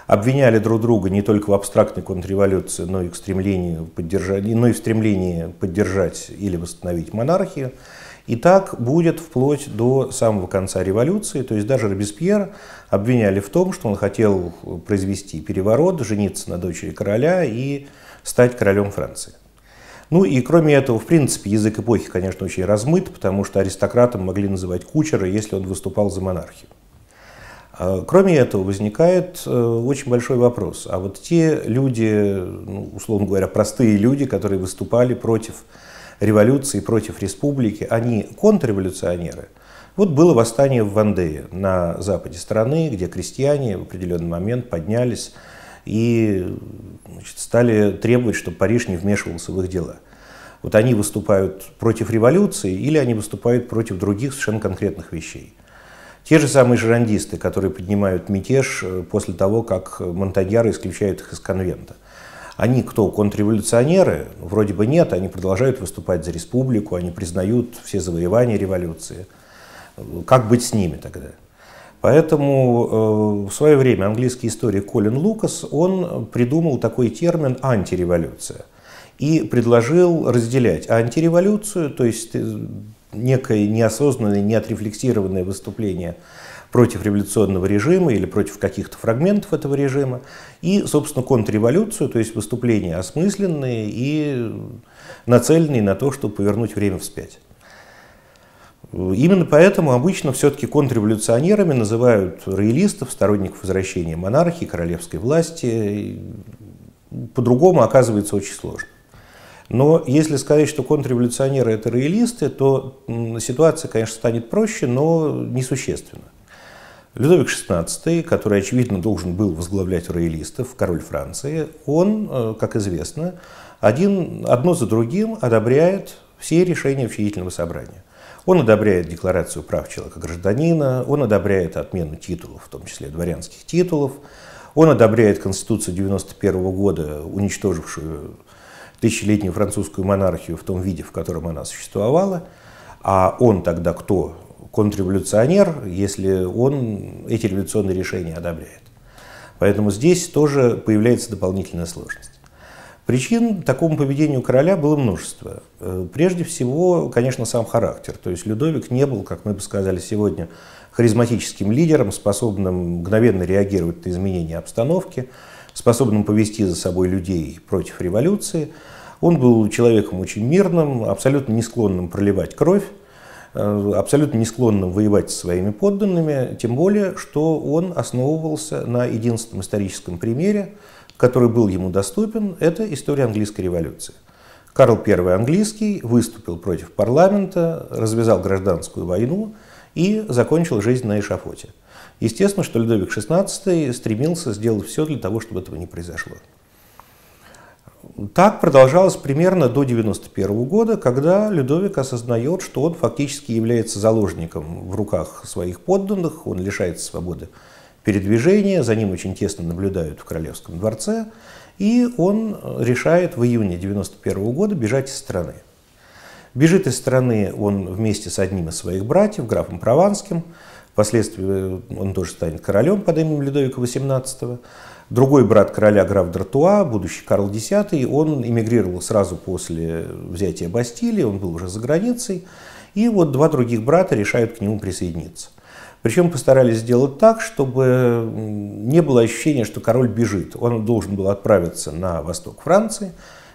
Обвиняли друг друга не только в абстрактной контрреволюции, но и, в стремлении поддержать, но и в стремлении поддержать или восстановить монархию. И так будет вплоть до самого конца революции. То есть даже Робеспьер обвиняли в том, что он хотел произвести переворот, жениться на дочери короля и стать королем Франции. Ну и кроме этого, в принципе, язык эпохи, конечно, очень размыт, потому что аристократом могли называть кучера, если он выступал за монархию. А, кроме этого, возникает э, очень большой вопрос. А вот те люди, ну, условно говоря, простые люди, которые выступали против революции, против республики, они контрреволюционеры. Вот было восстание в Вандее на западе страны, где крестьяне в определенный момент поднялись и значит, стали требовать, чтобы Париж не вмешивался в их дела. Вот они выступают против революции или они выступают против других совершенно конкретных вещей. Те же самые жерандисты, которые поднимают мятеж э, после того, как монтаньяры исключают их из конвента. Они кто, контрреволюционеры? Ну, вроде бы нет, они продолжают выступать за республику, они признают все завоевания революции. Как быть с ними тогда? Поэтому э, в свое время английский историк Колин Лукас, он придумал такой термин «антиреволюция» и предложил разделять антиреволюцию, то есть э, некое неосознанное, неотрефлексированное выступление против революционного режима или против каких-то фрагментов этого режима, и, собственно, контрреволюцию, то есть выступления осмысленные и э, нацеленные на то, чтобы повернуть время вспять. Именно поэтому обычно все-таки контрреволюционерами называют роялистов, сторонников возвращения монархии, королевской власти. По-другому оказывается очень сложно. Но если сказать, что контрреволюционеры – это роялисты, то ситуация, конечно, станет проще, но несущественно. Людовик XVI, который, очевидно, должен был возглавлять роялистов, король Франции, он, э, как известно, один, одно за другим одобряет все решения учредительного собрания. Он одобряет Декларацию прав человека гражданина, он одобряет отмену титулов, в том числе дворянских титулов, он одобряет Конституцию 1991 года, уничтожившую тысячелетнюю французскую монархию в том виде, в котором она существовала. А он тогда кто? Контрреволюционер, если он эти революционные решения одобряет. Поэтому здесь тоже появляется дополнительная сложность. Причин такому поведению короля было множество. Э, прежде всего, конечно, сам характер. То есть Людовик не был, как мы бы сказали сегодня, харизматическим лидером, способным мгновенно реагировать на изменения обстановки, способным повести за собой людей против революции. Он был человеком очень мирным, абсолютно не склонным проливать кровь, э, абсолютно не склонным воевать со своими подданными, тем более, что он основывался на единственном историческом примере, который был ему доступен, это история английской революции. Карл I английский выступил против парламента, развязал гражданскую войну и закончил жизнь на эшафоте. Естественно, что Людовик XVI стремился сделать все для того, чтобы этого не произошло. Так продолжалось примерно до 1991 года, когда Людовик осознает, что он фактически является заложником в руках своих подданных, он лишается свободы передвижение, за ним очень тесно наблюдают в Королевском дворце, и он э, решает в июне 1991 года бежать из страны. Бежит из страны он вместе с одним из своих братьев, графом Прованским, впоследствии э, он тоже станет королем под именем Людовика XVIII, Другой брат короля, граф Дартуа, будущий Карл X, он эмигрировал сразу после взятия Бастилии, он был уже за границей, и вот два других брата решают к нему присоединиться. Причем постарались сделать так, чтобы не было ощущения, что король бежит. Он должен был отправиться на восток Франции,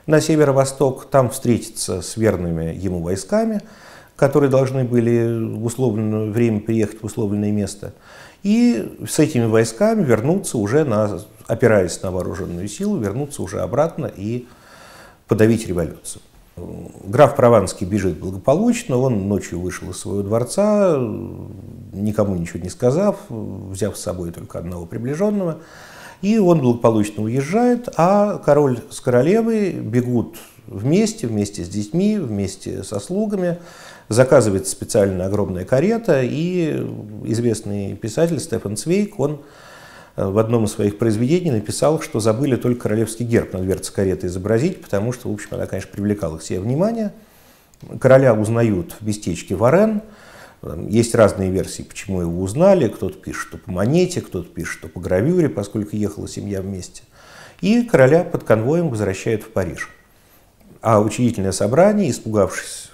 на северо-восток, там встретиться с верными ему войсками, которые должны были в условленное время приехать в условленное место, и с этими войсками вернуться уже, на, опираясь на вооруженную силу, вернуться уже обратно и подавить революцию. Граф Прованский бежит благополучно, он ночью вышел из своего дворца, никому ничего не сказав, взяв с собой только одного приближенного, и он благополучно уезжает, а король с королевой бегут вместе, вместе с детьми, вместе со слугами, заказывается специально огромная карета, и известный писатель Стефан Цвейк, он Э, в одном из своих произведений написал, что забыли только королевский герб на дверце кареты изобразить, потому что, в общем, она, конечно, привлекала к себе внимание. Короля узнают в местечке Варен, есть разные версии, почему его узнали. Кто-то пишет, что по монете, кто-то пишет, что по гравюре, поскольку ехала семья вместе. И короля под конвоем возвращают в Париж. А учредительное собрание, испугавшись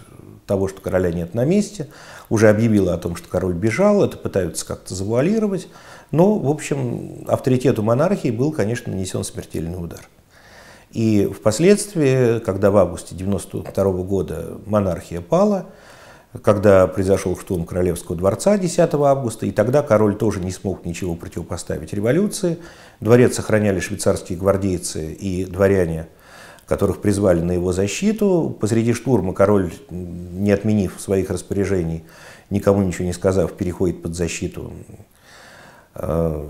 того, что короля нет на месте, уже объявило о том, что король бежал, это пытаются как-то завуалировать. Но, ну, в общем, авторитету монархии был, конечно, нанесен смертельный удар. И впоследствии, когда в августе 1992 года монархия пала, когда произошел штурм Королевского дворца 10 августа, и тогда король тоже не смог ничего противопоставить революции. Дворец сохраняли швейцарские гвардейцы и дворяне, которых призвали на его защиту. Посреди штурма король, не отменив своих распоряжений, никому ничего не сказав, переходит под защиту Э,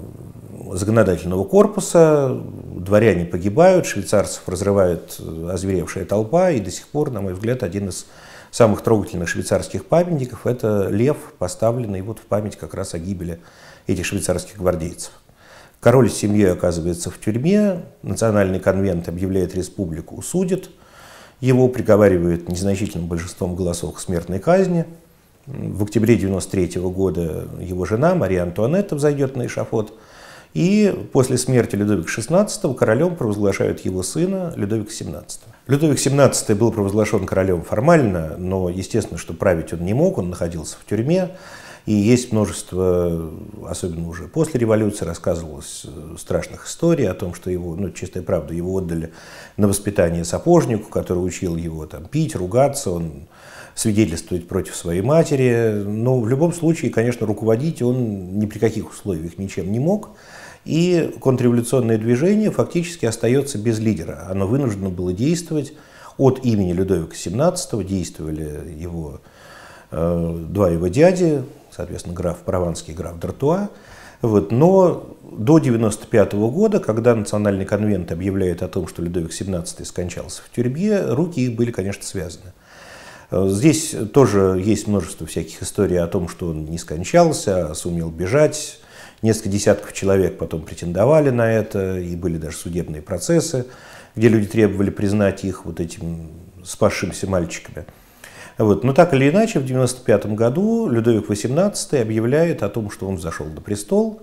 законодательного корпуса, дворяне погибают, швейцарцев разрывает э, озверевшая толпа, и до сих пор, на мой взгляд, один из самых трогательных швейцарских памятников – это лев, поставленный вот в память как раз о гибели этих швейцарских гвардейцев. Король с семьей оказывается в тюрьме, национальный конвент объявляет республику, судит, его приговаривают незначительным большинством голосов к смертной казни – в октябре 1993 года его жена Мария Антуанетта взойдет на эшафот. И после смерти Людовика XVI королем провозглашают его сына Людовика XVII. Людовик XVII был провозглашен королем формально, но естественно, что править он не мог, он находился в тюрьме. И есть множество, особенно уже после революции, рассказывалось э, страшных историй о том, что его, ну, чистая правда, его отдали на воспитание сапожнику, который учил его там пить, ругаться, он свидетельствовать против своей матери. Но в любом случае, конечно, руководить он ни при каких условиях ничем не мог. И контрреволюционное движение фактически остается без лидера. Оно вынуждено было действовать от имени Людовика XVII, действовали его э, два его дяди, соответственно, граф Прованский и граф Дартуа. Вот. Но до 1995 года, когда Национальный конвент объявляет о том, что Людовик XVII скончался в тюрьме, руки их были, конечно, связаны. Э, здесь тоже есть множество всяких историй о том, что он не скончался, а сумел бежать. Несколько десятков человек потом претендовали на это, и были даже судебные процессы, где люди требовали признать их вот этим спасшимся мальчиками. Вот. Но так или иначе, в 1995 году Людовик XVIII объявляет о том, что он взошел на престол.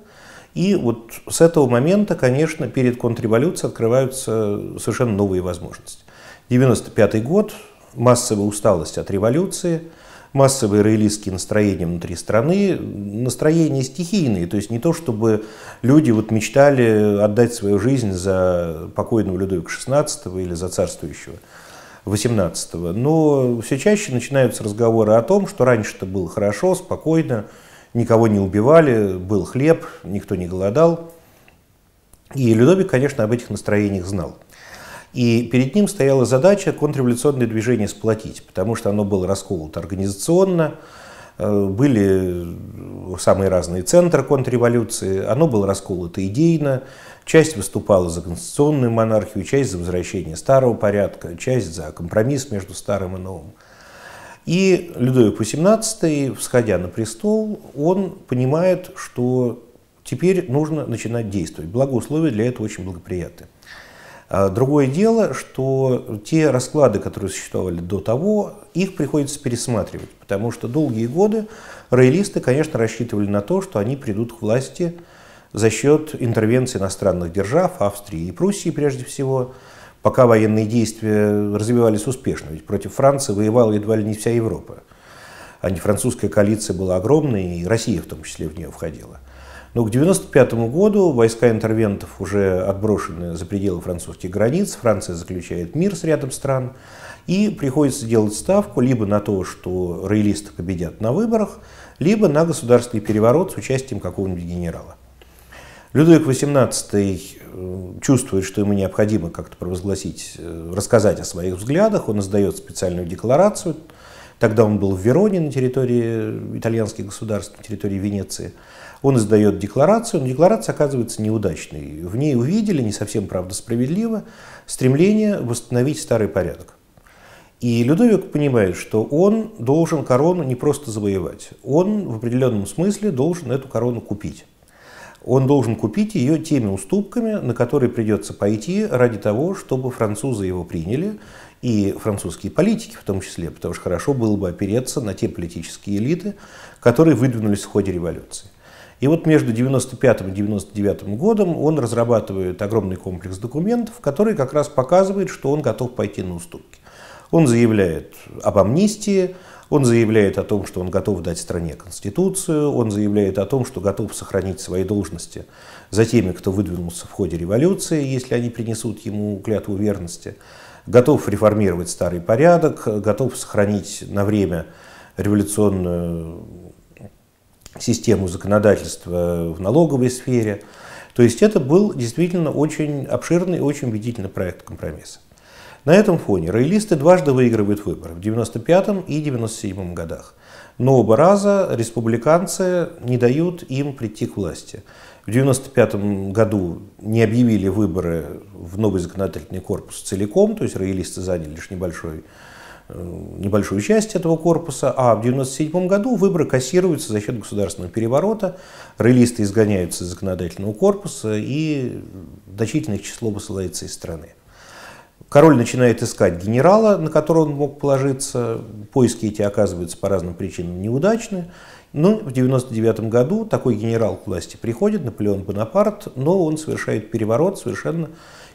И вот с этого момента, конечно, перед контрреволюцией открываются совершенно новые возможности. 1995 год, массовая усталость от революции, массовые роялистские настроения внутри страны, настроения стихийные, то есть не то, чтобы люди вот мечтали отдать свою жизнь за покойного Людовика XVI или за царствующего XVIII, но все чаще начинаются разговоры о том, что раньше-то было хорошо, спокойно, никого не убивали, был хлеб, никто не голодал. И Людовик, конечно, об этих настроениях знал. И перед ним стояла задача контрреволюционное движение сплотить, потому что оно было расколото организационно, э, были самые разные центры контрреволюции, оно было расколото идейно, часть выступала за конституционную монархию, часть за возвращение старого порядка, часть за компромисс между старым и новым. И Людовик XVIII, всходя на престол, он понимает, что теперь нужно начинать действовать. Благоусловия для этого очень благоприятны. А, другое дело, что те расклады, которые существовали до того, их приходится пересматривать, потому что долгие годы роялисты, конечно, рассчитывали на то, что они придут к власти за счет интервенции иностранных держав, Австрии и Пруссии прежде всего, пока военные действия развивались успешно, ведь против Франции воевала едва ли не вся Европа. Антифранцузская коалиция была огромной, и Россия в том числе в нее входила. Но к 1995 году войска интервентов уже отброшены за пределы французских границ, Франция заключает мир с рядом стран, и приходится делать ставку либо на то, что роялисты победят на выборах, либо на государственный переворот с участием какого-нибудь генерала. Людовик XVIII э, чувствует, что ему необходимо как-то провозгласить, э, рассказать о своих взглядах. Он издает специальную декларацию. Тогда он был в Вероне на территории э, итальянских государств, на территории Венеции – он издает декларацию, но декларация оказывается неудачной. В ней увидели, не совсем, правда, справедливо, стремление восстановить старый порядок. И Людовик понимает, что он должен корону не просто завоевать, он в определенном смысле должен эту корону купить. Он должен купить ее теми уступками, на которые придется пойти ради того, чтобы французы его приняли, и французские политики в том числе, потому что хорошо было бы опереться на те политические элиты, которые выдвинулись в ходе революции. И вот между 95 и 99 годом он разрабатывает огромный комплекс документов, который как раз показывает, что он готов пойти на уступки. Он заявляет об амнистии, он заявляет о том, что он готов дать стране конституцию, он заявляет о том, что готов сохранить свои должности за теми, кто выдвинулся в ходе революции, если они принесут ему клятву верности, готов реформировать старый порядок, готов сохранить на время революционную систему законодательства в налоговой сфере. То есть это был действительно очень обширный и очень убедительный проект компромисса. На этом фоне роялисты дважды выигрывают выборы в 1995 и 1997 годах. Но оба раза республиканцы не дают им прийти к власти. В 1995 году не объявили выборы в новый законодательный корпус целиком, то есть роялисты заняли лишь небольшой Э, небольшую часть этого корпуса, а в 1997 году выборы кассируются за счет государственного переворота, релисты изгоняются из законодательного корпуса и значительное их число высылается из страны. Король начинает искать генерала, на которого он мог положиться. Поиски эти оказываются по разным причинам неудачны. Но ну, в 1999 году такой генерал к власти приходит, Наполеон Бонапарт, но он совершает переворот совершенно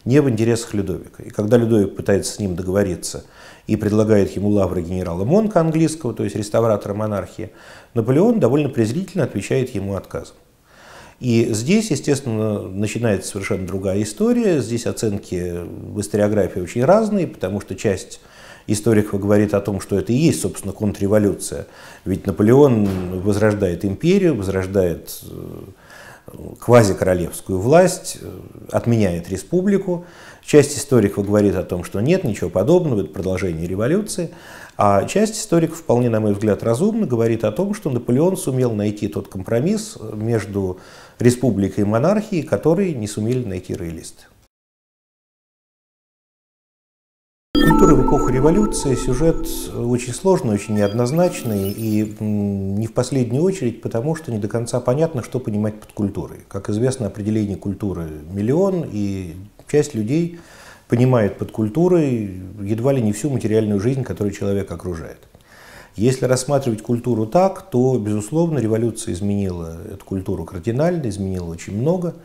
не в интересах Людовика. И когда Людовик пытается с ним договориться – и предлагает ему лавры генерала Монка английского, то есть реставратора монархии, Наполеон довольно презрительно отвечает ему отказом. И здесь, естественно, начинается совершенно другая история. Здесь оценки в историографии очень разные, потому что часть историков говорит о том, что это и есть, собственно, контрреволюция. Ведь Наполеон возрождает империю, возрождает э, квазикоролевскую власть, э, отменяет республику. Часть историков говорит о том, что нет, ничего подобного, это продолжение революции. А часть историков, вполне, на мой взгляд, разумно говорит о том, что Наполеон сумел найти тот компромисс между республикой и монархией, который не сумели найти роялисты. культуры в эпоху революции сюжет очень сложный, очень неоднозначный и не в последнюю очередь потому, что не до конца понятно, что понимать под культурой. Как известно, определение культуры миллион, и часть людей понимает под культурой едва ли не всю материальную жизнь, которую человек окружает. Если рассматривать культуру так, то, безусловно, революция изменила эту культуру кардинально, изменила очень много –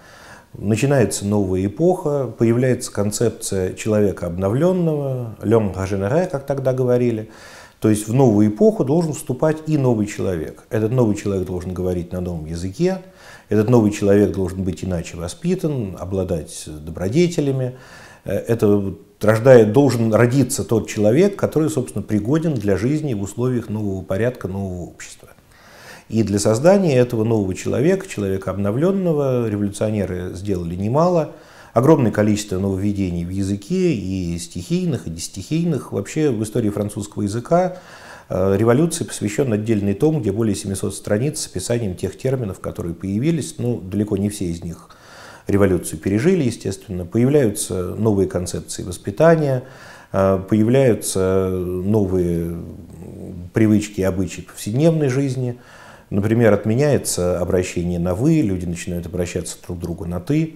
Начинается новая эпоха, появляется концепция человека обновленного, лем гаженере, как тогда говорили. То есть в новую эпоху должен вступать и новый человек. Этот новый человек должен говорить на новом языке, этот новый человек должен быть иначе воспитан, обладать добродетелями. Э, это рождает, должен родиться тот человек, который, собственно, пригоден для жизни в условиях нового порядка, нового общества. И для создания этого нового человека, человека обновленного, революционеры сделали немало. Огромное количество нововведений в языке, и стихийных, и дестихийных. Вообще в истории французского языка э, революции посвящен отдельный том, где более 700 страниц с описанием тех терминов, которые появились. Ну, далеко не все из них революцию пережили, естественно. Появляются новые концепции воспитания, э, появляются новые привычки и обычаи повседневной жизни – Например, отменяется обращение на «вы», люди начинают обращаться друг к другу на «ты»,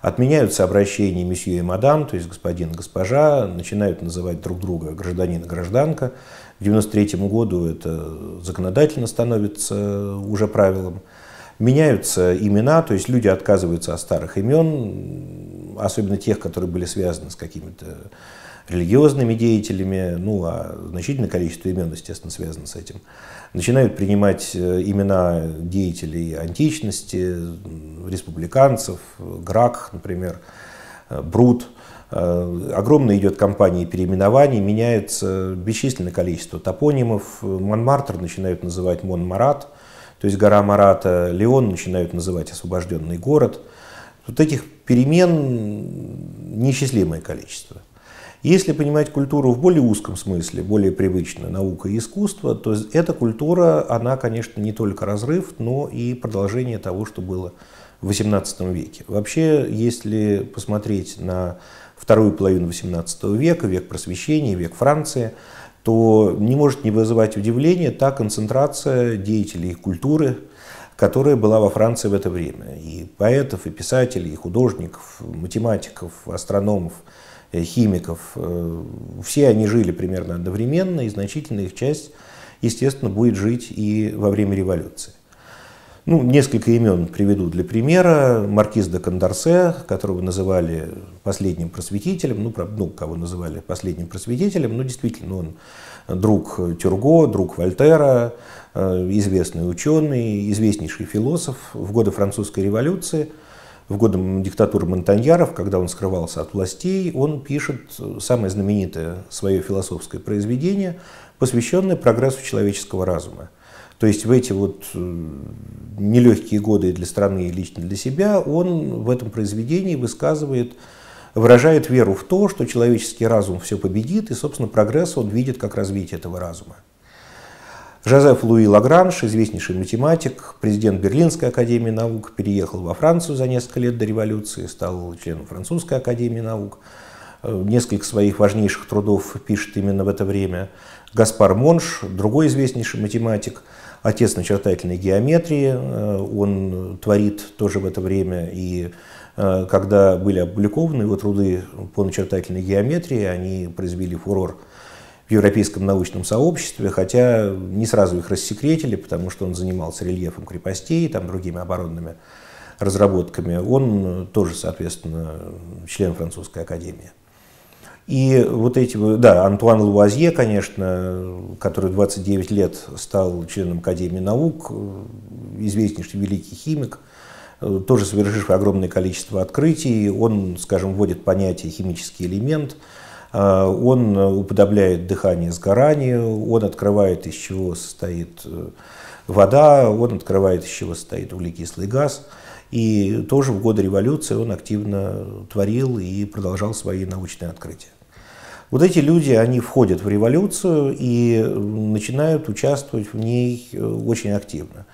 отменяются обращения месье и мадам, то есть господин и госпожа, начинают называть друг друга гражданин и гражданка. К 1993 году это законодательно становится уже правилом. Меняются имена, то есть люди отказываются от старых имен, особенно тех, которые были связаны с какими-то религиозными деятелями, ну а значительное количество имен, естественно, связано с этим, начинают принимать э, имена деятелей античности, республиканцев, Грак, например, э, Брут. Э, огромная идет кампания переименований, меняется бесчисленное количество топонимов. Монмартр начинают называть Монмарат, то есть гора Марата, Леон начинают называть освобожденный город. Вот этих перемен неисчислимое количество. Если понимать культуру в более узком смысле, более привычную, наука и искусство, то эта культура, она, конечно, не только разрыв, но и продолжение того, что было в XVIII веке. Вообще, если посмотреть на вторую половину XVIII века, век просвещения, век Франции, то не может не вызывать удивления та концентрация деятелей культуры, которая была во Франции в это время. И поэтов, и писателей, и художников, математиков, астрономов – Э, химиков. Э, все они жили примерно одновременно, и значительная их часть, естественно, будет жить и во время революции. Ну, несколько имен приведу для примера. Маркиз де Кондорсе, которого называли последним просветителем, ну, правда, ну, кого называли последним просветителем, ну, действительно, он друг Тюрго, друг Вольтера, э, известный ученый, известнейший философ в годы французской революции – в годы диктатуры Монтаньяров, когда он скрывался от властей, он пишет самое знаменитое свое философское произведение, посвященное прогрессу человеческого разума. То есть в эти вот э, нелегкие годы для страны и лично для себя он в этом произведении высказывает, выражает веру в то, что человеческий разум все победит, и, собственно, прогресс он видит как развитие этого разума. Жозеф Луи Лагранж, известнейший математик, президент Берлинской академии наук, переехал во Францию за несколько лет до революции, стал членом Французской академии наук. Э, несколько своих важнейших трудов пишет именно в это время. Гаспар Монш, другой известнейший математик, отец начертательной геометрии, э, он творит тоже в это время и э, когда были опубликованы его труды по начертательной геометрии, они произвели фурор в европейском научном сообществе, хотя не сразу их рассекретили, потому что он занимался рельефом крепостей, там, другими оборонными разработками. Он тоже, соответственно, член французской академии. И вот эти, да, Антуан Луазье, конечно, который 29 лет стал членом Академии наук, известнейший великий химик, тоже совершивший огромное количество открытий, он, скажем, вводит понятие «химический элемент», Э, он э, уподобляет дыхание сгоранию, он открывает, из чего состоит э, вода, он открывает, из чего состоит углекислый газ. И тоже в годы революции он активно творил и продолжал свои научные открытия. Вот эти люди, они входят в революцию и начинают участвовать в ней очень активно.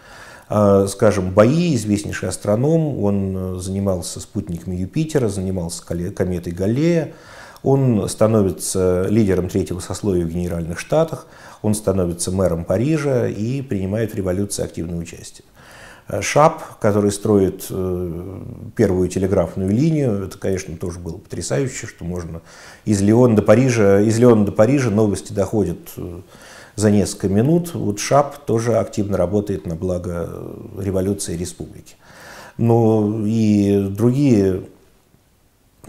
Скажем, Бои, известнейший астроном, он занимался спутниками Юпитера, занимался кометой Галлея, он становится лидером третьего сословия в Генеральных Штатах, он становится мэром Парижа и принимает в революции активное участие. Э, Шап, который строит э, первую телеграфную линию, это, конечно, тоже было потрясающе, что можно из Лиона до Парижа, из Лиона до Парижа новости доходят э, за несколько минут. Вот Шап тоже активно работает на благо революции и республики. Но и другие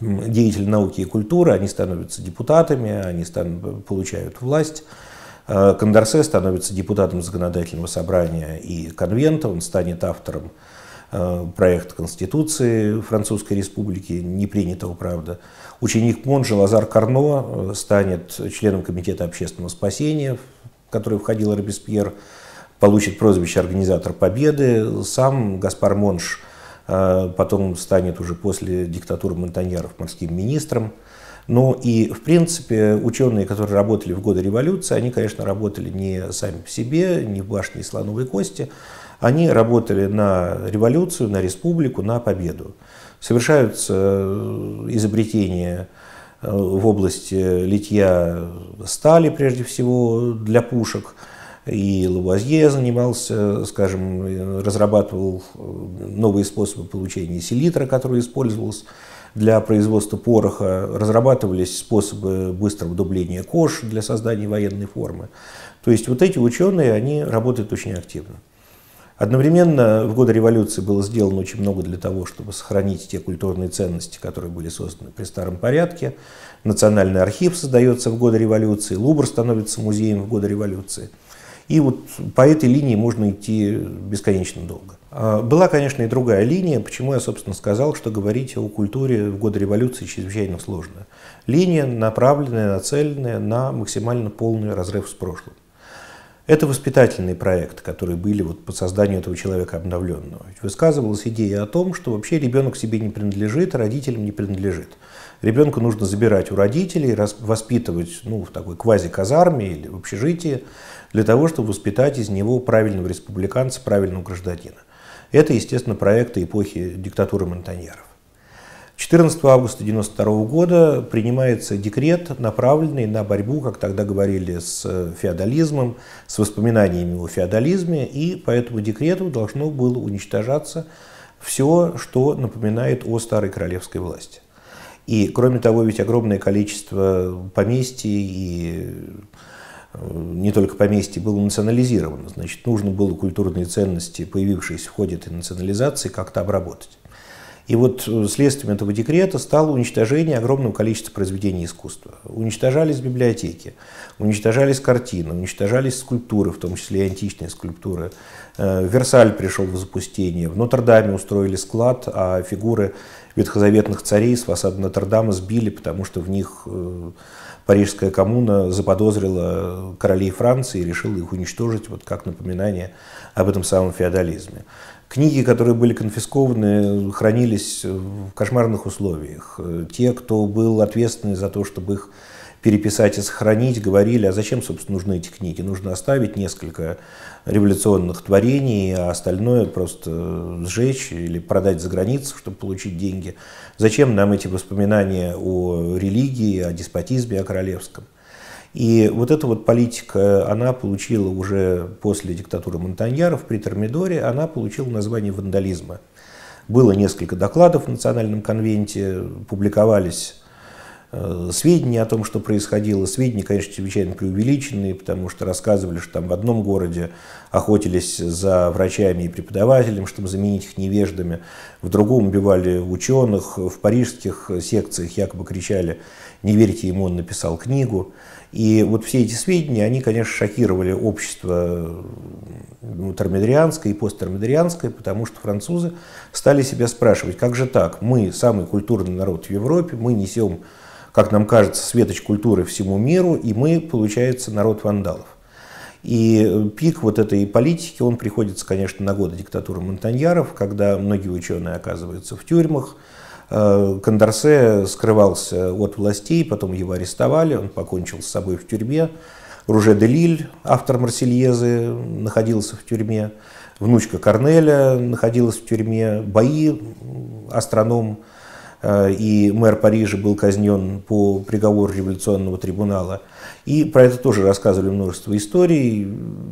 деятели науки и культуры, они становятся депутатами, они стан, получают власть. Э, Кондорсе становится депутатом законодательного собрания и конвента, он станет автором э, проект Конституции Французской Республики, не принятого, правда. Ученик Монжи Лазар Карно э, станет членом Комитета общественного спасения, в который входил Робеспьер, получит прозвище «Организатор Победы». Сам Гаспар Монж – а, потом станет уже после диктатуры Монтаньяров морским министром. Ну и, в принципе, ученые, которые работали в годы революции, они, конечно, работали не сами по себе, не в башне и слоновой кости, они работали на революцию, на республику, на победу. Совершаются э, изобретения э, в области литья стали, прежде всего, для пушек – и Лавуазье занимался, скажем, разрабатывал э, новые способы получения селитра, который использовался для производства пороха, разрабатывались способы быстрого дубления кож для создания военной формы. То есть вот эти ученые, они работают очень активно. Одновременно в годы революции было сделано очень много для того, чтобы сохранить те культурные ценности, которые были созданы при старом порядке. Национальный архив создается в годы революции, Лубр становится музеем в годы революции – и вот по этой линии можно идти бесконечно долго. А, была, конечно, и другая линия, почему я, собственно, сказал, что говорить о культуре в годы революции чрезвычайно сложно. Линия направленная, нацеленная на максимально полный разрыв с прошлым. Это воспитательные проекты, которые были вот по созданию этого человека обновленного. Высказывалась идея о том, что вообще ребенок себе не принадлежит, родителям не принадлежит. Ребенка нужно забирать у родителей, воспитывать ну, в такой квази-казарме или в общежитии, для того, чтобы воспитать из него правильного республиканца, правильного гражданина. Это, естественно, проекты эпохи диктатуры Монтаньеров. 14 августа 1992 года принимается декрет, направленный на борьбу, как тогда говорили, с э, феодализмом, с воспоминаниями о феодализме, и по этому декрету должно было уничтожаться все, что напоминает о старой королевской власти. И, кроме того, ведь огромное количество поместий и не только поместье было национализировано, значит, нужно было культурные ценности, появившиеся в ходе этой национализации, как-то обработать. И вот э, следствием этого декрета стало уничтожение огромного количества произведений искусства. Уничтожались библиотеки, уничтожались картины, уничтожались скульптуры, в том числе и античные скульптуры. Э, Версаль пришел в запустение, в Нотр-Даме устроили склад, а фигуры ветхозаветных царей с фасада Нотр-Дама сбили, потому что в них э, Парижская коммуна заподозрила королей Франции и решила их уничтожить, вот как напоминание об этом самом феодализме. Книги, которые были конфискованы, хранились в кошмарных условиях. Те, кто был ответственный за то, чтобы их переписать и сохранить, говорили, а зачем, собственно, нужны эти книги? Нужно оставить несколько революционных творений, а остальное просто сжечь или продать за границу, чтобы получить деньги. Зачем нам эти воспоминания о религии, о деспотизме, о королевском? И вот эта вот политика, она получила уже после диктатуры Монтаньяров при Термидоре, она получила название вандализма. Было несколько докладов в Национальном конвенте, публиковались Э, сведения о том, что происходило. Сведения, конечно, чрезвычайно преувеличенные, потому что рассказывали, что там в одном городе охотились за врачами и преподавателями, чтобы заменить их невеждами. В другом убивали ученых. В парижских секциях якобы кричали «Не верьте ему, он написал книгу». И вот все эти сведения, они, конечно, шокировали общество ну, и посттермидорианское, потому что французы стали себя спрашивать, как же так, мы самый культурный народ в Европе, мы несем как нам кажется, светоч культуры всему миру, и мы, получается, народ вандалов. И э, пик вот этой политики, он приходится, конечно, на годы диктатуры Монтаньяров, когда многие ученые оказываются в тюрьмах. Э, Кондорсе скрывался от властей, потом его арестовали, он покончил с собой в тюрьме. Руже де Лиль, автор Марсельезы, находился в тюрьме. Внучка Корнеля находилась в тюрьме. Бои, астроном, Э, и мэр Парижа был казнен по приговору революционного трибунала. И про это тоже рассказывали множество историй,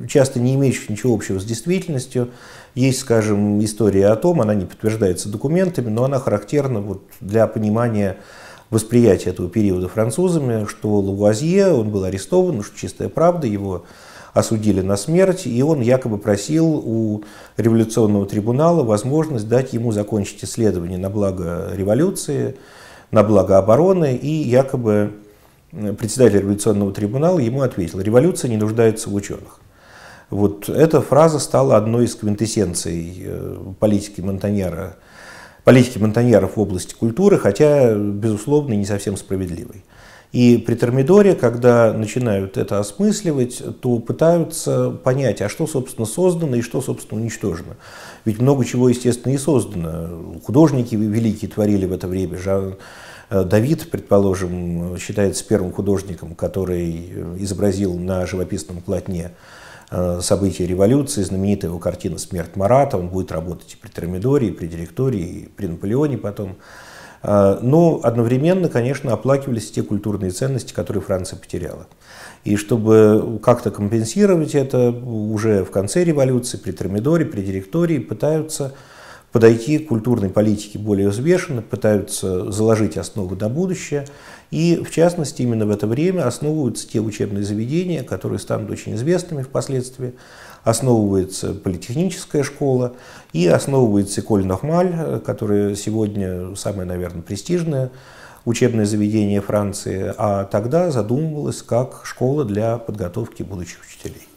часто не имеющих ничего общего с действительностью. Есть, скажем, история о том, она не подтверждается документами, но она характерна вот для понимания восприятия этого периода французами, что Лавуазье, он был арестован, ну, что чистая правда, его осудили на смерть, и он якобы просил у революционного трибунала возможность дать ему закончить исследование на благо революции, на благо обороны, и якобы э, председатель революционного трибунала ему ответил, революция не нуждается в ученых. Вот эта фраза стала одной из квинтэссенций э, политики Монтаньера, политики Монтаньеров в области культуры, хотя, безусловно, не совсем справедливой. И при термидоре, когда начинают это осмысливать, то пытаются понять, а что, собственно, создано и что, собственно, уничтожено. Ведь много чего, естественно, и создано. Художники великие творили в это время. Жан э, Давид, предположим, считается первым художником, который э, изобразил на живописном полотне э, события революции, знаменитая его картина «Смерть Марата», он будет работать и при Термидоре, и при Директории, и при Наполеоне потом. Э, но одновременно, конечно, оплакивались те культурные ценности, которые Франция потеряла. И чтобы как-то компенсировать это, уже в конце революции, при Термидоре, при директории пытаются подойти к культурной политике более взвешенно, пытаются заложить основы на будущее. И, в частности, именно в это время основываются те учебные заведения, которые станут очень известными впоследствии, основывается политехническая школа и основывается Коль Нахмаль, которая сегодня самое, наверное, престижное учебное заведение Франции, а тогда задумывалась как школа для подготовки будущих учителей.